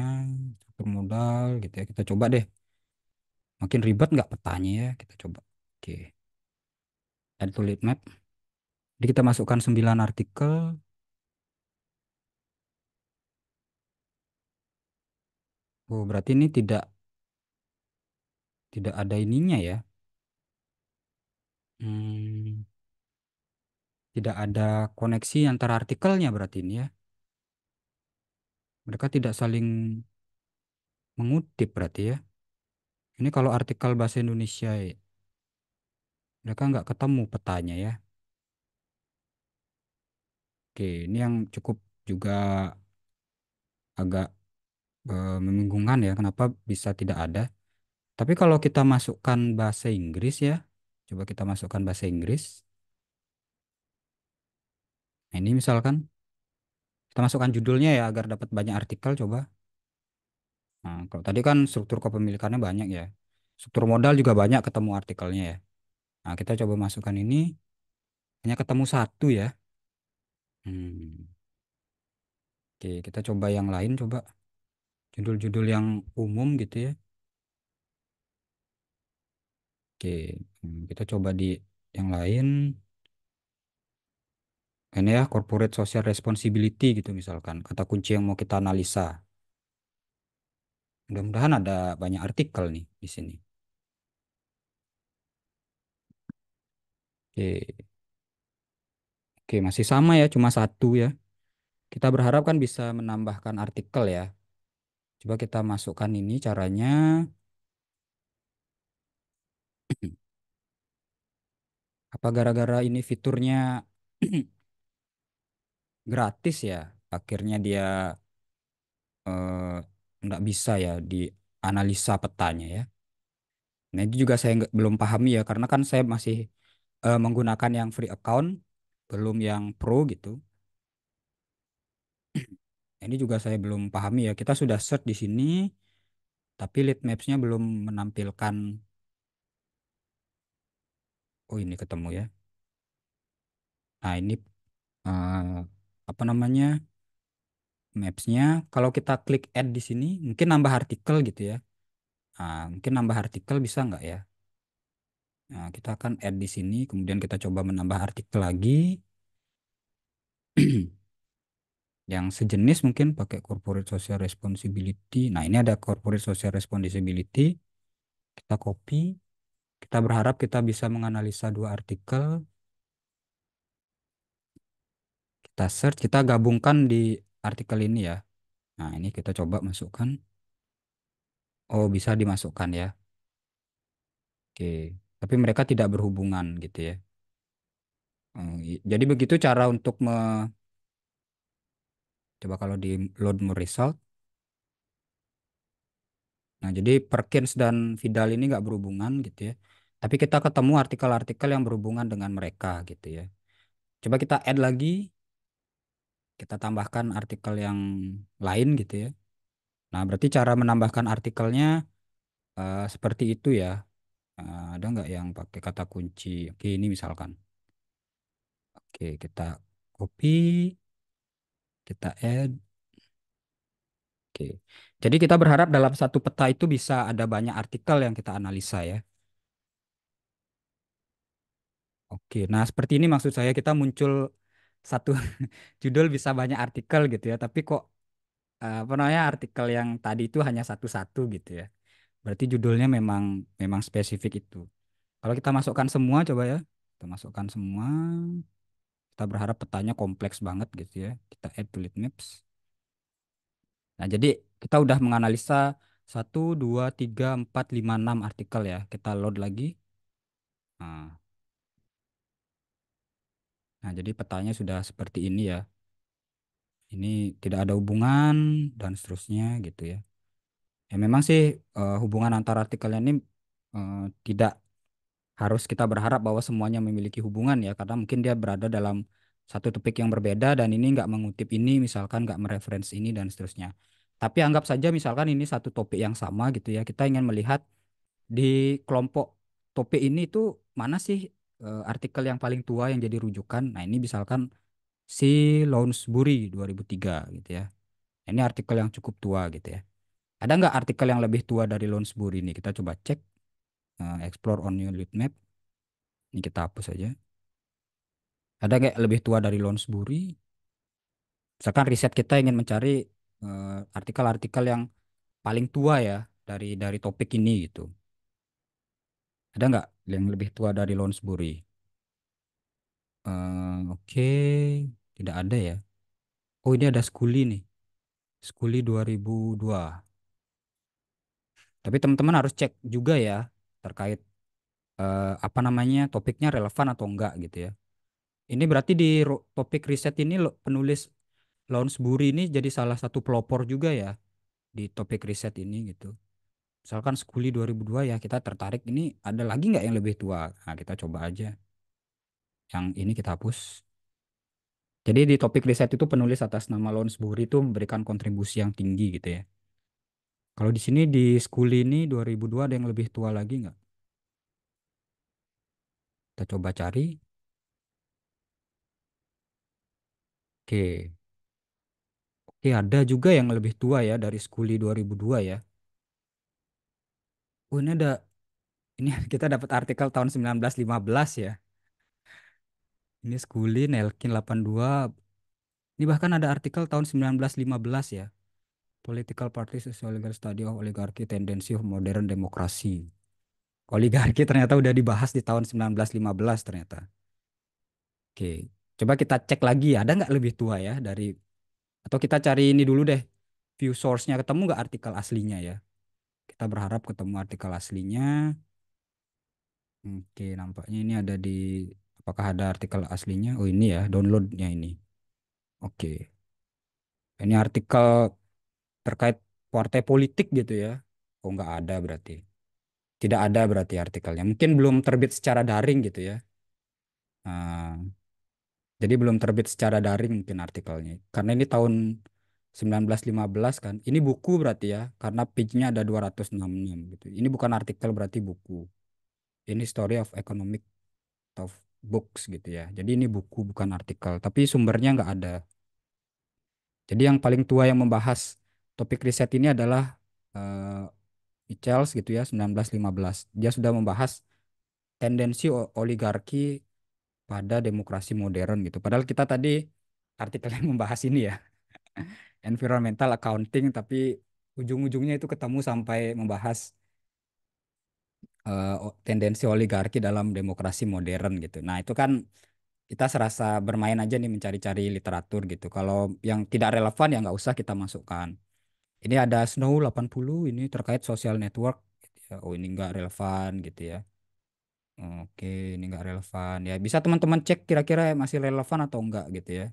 struktur modal gitu ya. Kita coba deh. Makin ribet nggak petanya ya, kita coba. Oke. Okay. Add to lead map. Jadi kita masukkan 9 artikel. Oh, berarti ini tidak tidak ada ininya ya. Hmm, tidak ada koneksi antara artikelnya berarti ini ya. Mereka tidak saling mengutip berarti ya. Ini kalau artikel bahasa Indonesia ya, mereka nggak ketemu petanya ya. Oke, ini yang cukup juga agak Eh, membingungkan ya kenapa bisa tidak ada. Tapi kalau kita masukkan bahasa Inggris ya, coba kita masukkan bahasa Inggris. Nah, ini misalkan kita masukkan judulnya ya agar dapat banyak artikel coba. Nah, kalau tadi kan struktur kepemilikannya banyak ya. Struktur modal juga banyak ketemu artikelnya ya. Nah, kita coba masukkan ini hanya ketemu satu ya. Hmm. Oke, kita coba yang lain coba judul-judul yang umum gitu ya oke hmm, kita coba di yang lain ini ya corporate social responsibility gitu misalkan kata kunci yang mau kita analisa mudah-mudahan ada banyak artikel nih di sini oke oke masih sama ya cuma satu ya kita berharap kan bisa menambahkan artikel ya Coba kita masukkan ini caranya. Apa gara-gara ini fiturnya gratis ya? Akhirnya dia eh, nggak eh, bisa ya dianalisa petanya ya. Nah itu juga saya belum pahami ya karena kan saya masih eh, menggunakan yang free account belum yang pro gitu ini juga saya belum pahami ya. Kita sudah search di sini, tapi lead maps-nya belum menampilkan. Oh ini ketemu ya. Nah ini uh, apa namanya maps-nya. Kalau kita klik add di sini, mungkin nambah artikel gitu ya. Nah, mungkin nambah artikel bisa nggak ya? Nah, kita akan add di sini, kemudian kita coba menambah artikel lagi. yang sejenis mungkin pakai corporate social responsibility. Nah, ini ada corporate social responsibility. Kita copy. Kita berharap kita bisa menganalisa dua artikel. Kita search, kita gabungkan di artikel ini ya. Nah, ini kita coba masukkan. Oh, bisa dimasukkan ya. Oke, tapi mereka tidak berhubungan gitu ya. Oh, jadi begitu cara untuk me Coba kalau di load more result. Nah, jadi Perkins dan Vidal ini nggak berhubungan gitu ya. Tapi kita ketemu artikel-artikel yang berhubungan dengan mereka gitu ya. Coba kita add lagi. Kita tambahkan artikel yang lain gitu ya. Nah, berarti cara menambahkan artikelnya uh, seperti itu ya. Uh, ada nggak yang pakai kata kunci? Oke, ini misalkan. Oke, kita copy. Kita add. Oke. Jadi kita berharap dalam satu peta itu bisa ada banyak artikel yang kita analisa ya. Oke. Nah, seperti ini maksud saya kita muncul satu judul bisa banyak artikel gitu ya, tapi kok eh, apa namanya artikel yang tadi itu hanya satu-satu gitu ya. Berarti judulnya memang memang spesifik itu. Kalau kita masukkan semua coba ya. Kita masukkan semua kita berharap petanya kompleks banget gitu ya kita add to lead maps nah jadi kita udah menganalisa 1, 2, 3, 4, 5, 6 artikel ya kita load lagi nah, nah jadi petanya sudah seperti ini ya ini tidak ada hubungan dan seterusnya gitu ya ya memang sih uh, hubungan antara artikelnya ini uh, tidak harus kita berharap bahwa semuanya memiliki hubungan ya karena mungkin dia berada dalam satu topik yang berbeda dan ini nggak mengutip ini misalkan nggak mereferensi ini dan seterusnya. Tapi anggap saja misalkan ini satu topik yang sama gitu ya kita ingin melihat di kelompok topik ini itu mana sih e, artikel yang paling tua yang jadi rujukan. Nah ini misalkan si Lounsbury 2003 gitu ya. Ini artikel yang cukup tua gitu ya. Ada nggak artikel yang lebih tua dari Lounsbury ini? Kita coba cek Eh, explore on new lead map ini kita hapus aja ada kayak lebih tua dari Lonsbury misalkan riset kita ingin mencari eh, artikel-artikel uh, yang paling tua ya dari dari topik ini gitu ada nggak yang lebih tua dari Lonsbury uh, oke okay. tidak ada ya oh ini ada Skuli nih Skuli 2002 tapi teman-teman harus cek juga ya terkait eh, apa namanya topiknya relevan atau enggak gitu ya. Ini berarti di topik riset ini penulis Lounsbury ini jadi salah satu pelopor juga ya di topik riset ini gitu. Misalkan Sekuli 2002 ya kita tertarik ini ada lagi nggak yang lebih tua? Nah, kita coba aja. Yang ini kita hapus. Jadi di topik riset itu penulis atas nama Lounsbury itu memberikan kontribusi yang tinggi gitu ya. Kalau di sini di school ini 2002 ada yang lebih tua lagi nggak? Kita coba cari. Oke. Oke, ada juga yang lebih tua ya dari Skuli 2002 ya. Oh, ini ada ini kita dapat artikel tahun 1915 ya. Ini Skuli Nelkin 82. Ini bahkan ada artikel tahun 1915 ya. Political parties is oligarchy study of oligarchy tendency of modern demokrasi. Oligarki ternyata udah dibahas di tahun 1915 ternyata. Oke, coba kita cek lagi ya, ada nggak lebih tua ya dari atau kita cari ini dulu deh. View source-nya ketemu nggak artikel aslinya ya. Kita berharap ketemu artikel aslinya. Oke, nampaknya ini ada di apakah ada artikel aslinya? Oh, ini ya, downloadnya ini. Oke. Ini artikel terkait partai politik gitu ya? Oh nggak ada berarti. Tidak ada berarti artikelnya. Mungkin belum terbit secara daring gitu ya. Uh, jadi belum terbit secara daring mungkin artikelnya. Karena ini tahun 1915 kan. Ini buku berarti ya. Karena page-nya ada 266 gitu. Ini bukan artikel berarti buku. Ini story of economic of books gitu ya. Jadi ini buku bukan artikel. Tapi sumbernya nggak ada. Jadi yang paling tua yang membahas Topik riset ini adalah uh, Michels gitu ya 1915. Dia sudah membahas tendensi oligarki pada demokrasi modern gitu. Padahal kita tadi artikelnya membahas ini ya. Environmental accounting tapi ujung-ujungnya itu ketemu sampai membahas uh, tendensi oligarki dalam demokrasi modern gitu. Nah, itu kan kita serasa bermain aja nih mencari-cari literatur gitu. Kalau yang tidak relevan ya nggak usah kita masukkan ini ada Snow 80 ini terkait social network gitu ya. oh ini enggak relevan gitu ya oke ini enggak relevan ya bisa teman-teman cek kira-kira masih relevan atau enggak gitu ya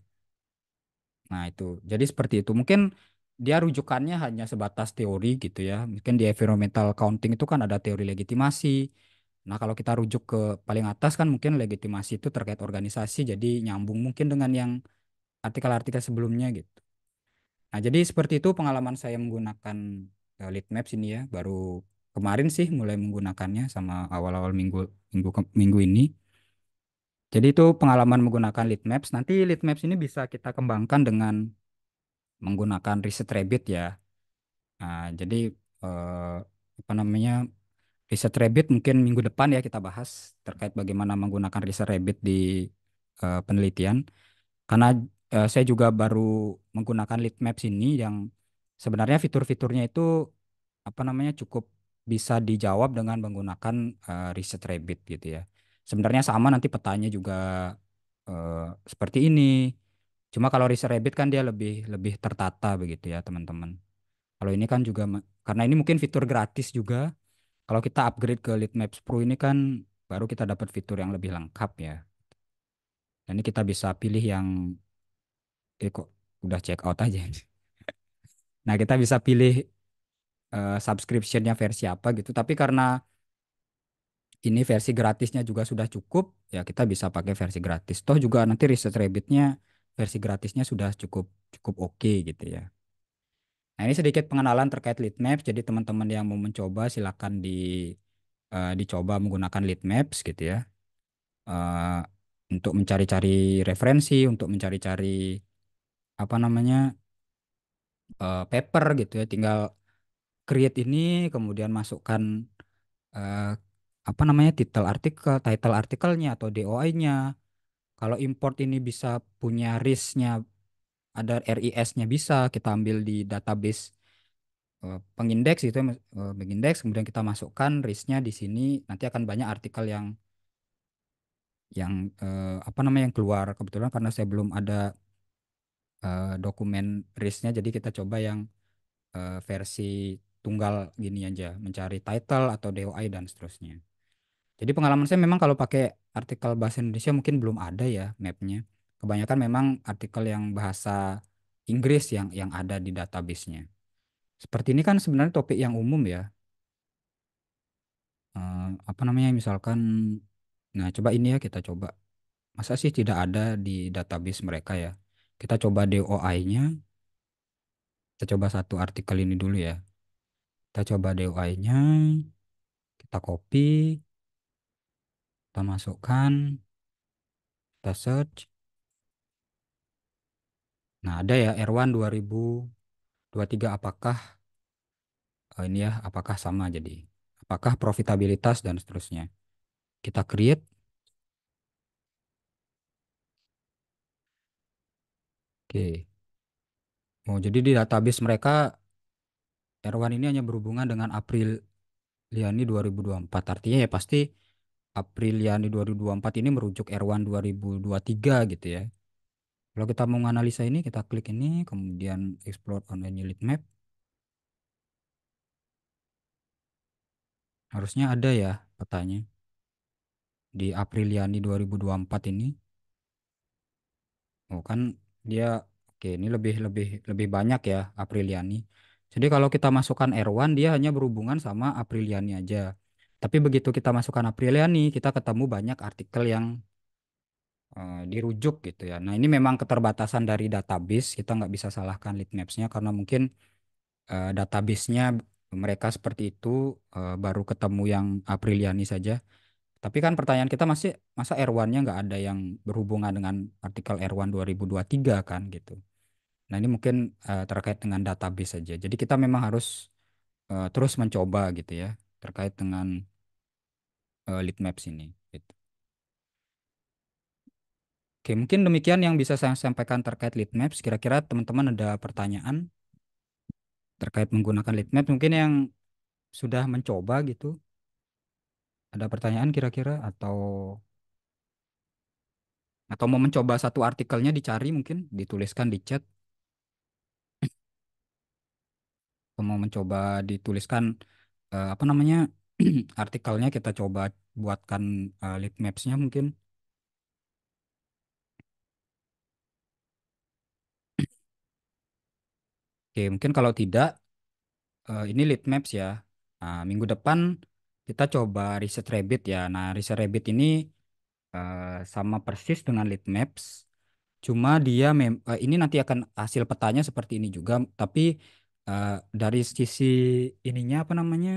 nah itu jadi seperti itu mungkin dia rujukannya hanya sebatas teori gitu ya mungkin di environmental counting itu kan ada teori legitimasi nah kalau kita rujuk ke paling atas kan mungkin legitimasi itu terkait organisasi jadi nyambung mungkin dengan yang artikel-artikel sebelumnya gitu Nah, jadi seperti itu pengalaman saya menggunakan uh, lead maps ini ya. Baru kemarin sih mulai menggunakannya sama awal-awal minggu minggu minggu ini. Jadi itu pengalaman menggunakan lead maps. Nanti lead maps ini bisa kita kembangkan dengan menggunakan riset rabbit ya. Nah, jadi uh, apa namanya riset rabbit mungkin minggu depan ya kita bahas terkait bagaimana menggunakan riset rabbit di uh, penelitian. Karena uh, saya juga baru menggunakan lead maps ini yang sebenarnya fitur-fiturnya itu apa namanya cukup bisa dijawab dengan menggunakan uh, eh, riset rabbit gitu ya. Sebenarnya sama nanti petanya juga uh, seperti ini. Cuma kalau riset rabbit kan dia lebih lebih tertata begitu ya teman-teman. Kalau ini kan juga karena ini mungkin fitur gratis juga. Kalau kita upgrade ke Lead Maps Pro ini kan baru kita dapat fitur yang lebih lengkap ya. ini kita bisa pilih yang eh kok udah check out aja. Ya? nah kita bisa pilih uh, subscriptionnya versi apa gitu. Tapi karena ini versi gratisnya juga sudah cukup, ya kita bisa pakai versi gratis. Toh juga nanti Research rabbitnya versi gratisnya sudah cukup cukup oke okay gitu ya. Nah ini sedikit pengenalan terkait lead maps. Jadi teman-teman yang mau mencoba silakan di uh, dicoba menggunakan lead maps gitu ya. Uh, untuk mencari-cari referensi, untuk mencari-cari apa namanya uh, paper gitu ya tinggal create ini kemudian masukkan uh, apa namanya title artikel title artikelnya atau DOI-nya kalau import ini bisa punya RIS-nya ada RIS-nya bisa kita ambil di database pengindeks itu pengindeks kemudian kita masukkan risknya di sini nanti akan banyak artikel yang yang eh, apa namanya yang keluar kebetulan karena saya belum ada uh, dokumen risknya jadi kita coba yang uh, versi tunggal gini aja mencari title atau DOI dan seterusnya jadi pengalaman saya memang kalau pakai artikel bahasa Indonesia mungkin belum ada ya mapnya kebanyakan memang artikel yang bahasa Inggris yang yang ada di databasenya seperti ini kan sebenarnya topik yang umum ya uh, apa namanya misalkan nah coba ini ya kita coba masa sih tidak ada di database mereka ya kita coba DOI-nya. Kita coba satu artikel ini dulu ya. Kita coba DOI-nya. Kita copy. Kita masukkan. Kita search. Nah, ada ya R1 2023 apakah eh, ini ya, apakah sama jadi apakah profitabilitas dan seterusnya. Kita create Oke. Oh, jadi di database mereka Erwan ini hanya berhubungan dengan April Liani 2024. Artinya ya pasti April Liani 2024 ini merujuk Erwan 2023 gitu ya. Kalau kita mau menganalisa ini, kita klik ini, kemudian explore on any lead map. Harusnya ada ya petanya di Apriliani 2024 ini. Oh kan dia oke, ini lebih lebih lebih banyak ya Apriliani. Jadi kalau kita masukkan R1 dia hanya berhubungan sama Apriliani aja. Tapi begitu kita masukkan Apriliani, kita ketemu banyak artikel yang uh, dirujuk gitu ya. Nah, ini memang keterbatasan dari database, kita nggak bisa salahkan Litmaps-nya karena mungkin uh, database-nya mereka seperti itu uh, baru ketemu yang Apriliani saja. Tapi kan pertanyaan kita masih masa R1-nya nggak ada yang berhubungan dengan artikel R1 2023 kan gitu. Nah ini mungkin uh, terkait dengan database saja. Jadi kita memang harus uh, terus mencoba gitu ya terkait dengan uh, lead maps ini. Gitu. Oke mungkin demikian yang bisa saya sampaikan terkait lead maps. Kira-kira teman-teman ada pertanyaan terkait menggunakan lead map mungkin yang sudah mencoba gitu ada pertanyaan kira-kira atau atau mau mencoba satu artikelnya dicari mungkin dituliskan di chat atau mau mencoba dituliskan uh, apa namanya artikelnya kita coba buatkan uh, lead maps mungkin Oke, mungkin kalau tidak, uh, ini lead maps ya. Nah, minggu depan kita coba riset Rabbit ya. Nah, riset Rabbit ini uh, sama persis dengan lead maps. Cuma dia mem uh, ini nanti akan hasil petanya seperti ini juga, tapi uh, dari sisi ininya apa namanya?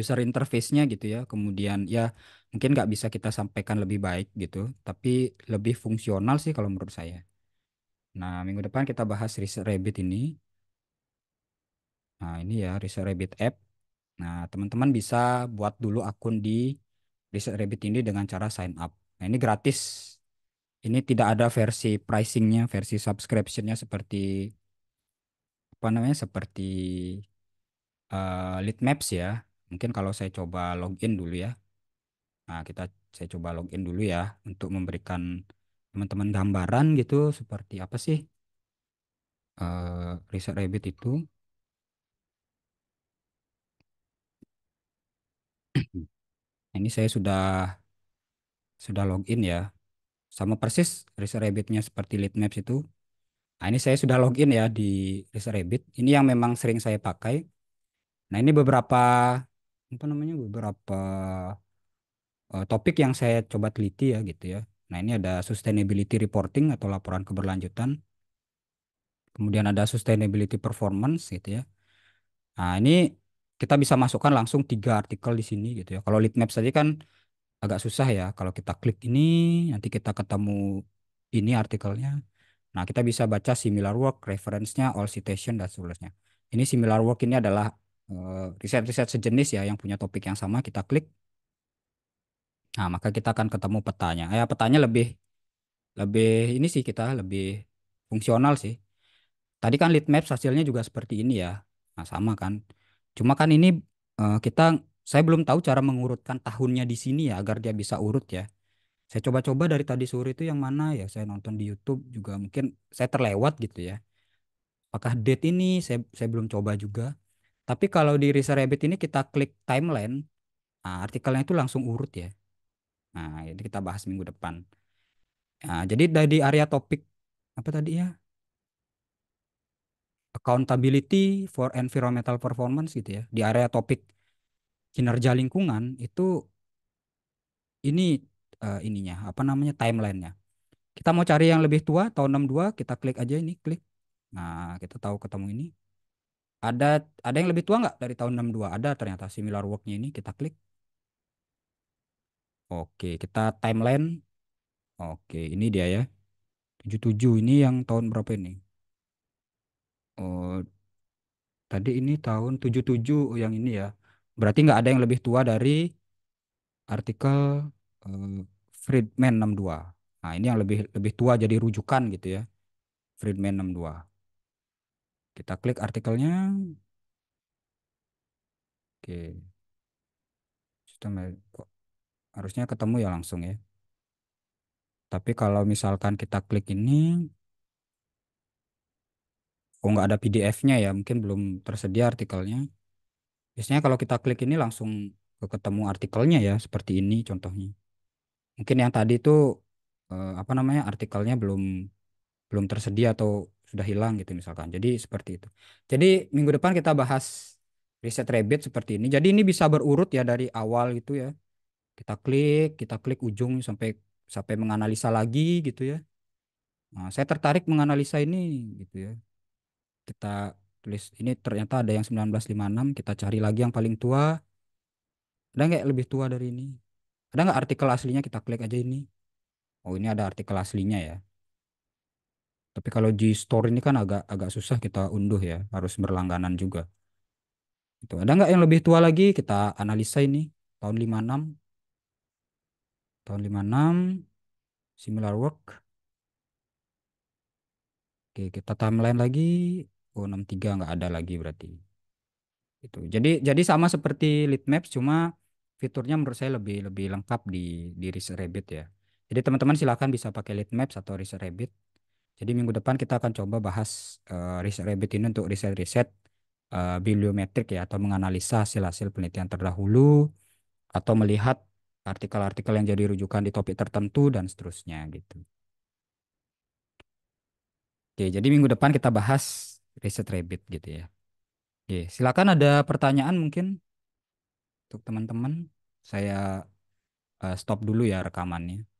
user interface-nya gitu ya. Kemudian ya mungkin nggak bisa kita sampaikan lebih baik gitu, tapi lebih fungsional sih kalau menurut saya. Nah, minggu depan kita bahas riset Rabbit ini. Nah, ini ya riset Rabbit app. Nah, teman-teman bisa buat dulu akun di riset rabbit ini dengan cara sign up. Nah, ini gratis. Ini tidak ada versi pricingnya, versi subscriptionnya seperti apa namanya seperti uh, lead maps ya. Mungkin kalau saya coba login dulu ya. Nah, kita saya coba login dulu ya untuk memberikan teman-teman gambaran gitu seperti apa sih uh, eh, riset rabbit itu. Hmm. Nah, ini saya sudah sudah login ya. Sama persis RabbitMe-nya seperti maps itu. Nah, ini saya sudah login ya di Rabbit. Ini yang memang sering saya pakai. Nah, ini beberapa apa namanya? beberapa uh, topik yang saya coba teliti ya gitu ya. Nah, ini ada sustainability reporting atau laporan keberlanjutan. Kemudian ada sustainability performance gitu ya. Nah, ini kita bisa masukkan langsung tiga artikel di sini gitu ya. Kalau lead map saja kan agak susah ya. Kalau kita klik ini, nanti kita ketemu ini artikelnya. Nah, kita bisa baca similar work, reference-nya, all citation, dan seterusnya. Ini similar work ini adalah eh, riset-riset uh, sejenis ya yang punya topik yang sama. Kita klik. Nah, maka kita akan ketemu petanya. Ya, eh, petanya lebih lebih ini sih kita lebih fungsional sih. Tadi kan lead map hasilnya juga seperti ini ya. Nah, sama kan. Cuma kan ini uh, kita saya belum tahu cara mengurutkan tahunnya di sini ya agar dia bisa urut ya. Saya coba-coba dari tadi sore itu yang mana ya saya nonton di YouTube juga mungkin saya terlewat gitu ya. Apakah date ini saya saya belum coba juga. Tapi kalau di Rabbit ini kita klik timeline, nah, artikelnya itu langsung urut ya. Nah, ini kita bahas minggu depan. Nah, jadi dari area topik apa tadi ya? accountability for environmental performance gitu ya di area topik kinerja lingkungan itu ini uh, ininya apa namanya timelinenya kita mau cari yang lebih tua tahun 62 kita klik aja ini klik nah kita tahu ketemu ini ada ada yang lebih tua nggak dari tahun 62 ada ternyata similar worknya ini kita klik oke kita timeline oke ini dia ya 77 ini yang tahun berapa ini Oh, tadi ini tahun 77 yang ini ya. Berarti nggak ada yang lebih tua dari artikel eh, Friedman 62. Nah, ini yang lebih lebih tua jadi rujukan gitu ya. Friedman 62. Kita klik artikelnya. Oke. kok harusnya ketemu ya langsung ya. Tapi kalau misalkan kita klik ini oh nggak ada PDF-nya ya mungkin belum tersedia artikelnya biasanya kalau kita klik ini langsung ketemu artikelnya ya seperti ini contohnya mungkin yang tadi itu eh, apa namanya artikelnya belum belum tersedia atau sudah hilang gitu misalkan jadi seperti itu jadi minggu depan kita bahas riset rabbit seperti ini jadi ini bisa berurut ya dari awal gitu ya kita klik kita klik ujung sampai sampai menganalisa lagi gitu ya nah, saya tertarik menganalisa ini gitu ya kita tulis ini ternyata ada yang 1956 kita cari lagi yang paling tua ada nggak lebih tua dari ini ada nggak artikel aslinya kita klik aja ini oh ini ada artikel aslinya ya tapi kalau di store ini kan agak agak susah kita unduh ya harus berlangganan juga itu ada nggak yang lebih tua lagi kita analisa ini tahun 56 tahun 56 similar work Oke, kita timeline lagi Oh, 63 nggak ada lagi berarti. Itu. Jadi jadi sama seperti lead maps cuma fiturnya menurut saya lebih lebih lengkap di di Rabbit ya. Jadi teman-teman silahkan bisa pakai lead maps atau Rabbit. Jadi minggu depan kita akan coba bahas uh, Rabbit ini untuk riset-riset uh, bibliometrik ya atau menganalisa hasil-hasil penelitian terdahulu atau melihat artikel-artikel yang jadi rujukan di topik tertentu dan seterusnya gitu. Oke, jadi minggu depan kita bahas riset rabbit gitu ya. Oke, silakan ada pertanyaan mungkin untuk teman-teman. Saya uh, stop dulu ya rekamannya.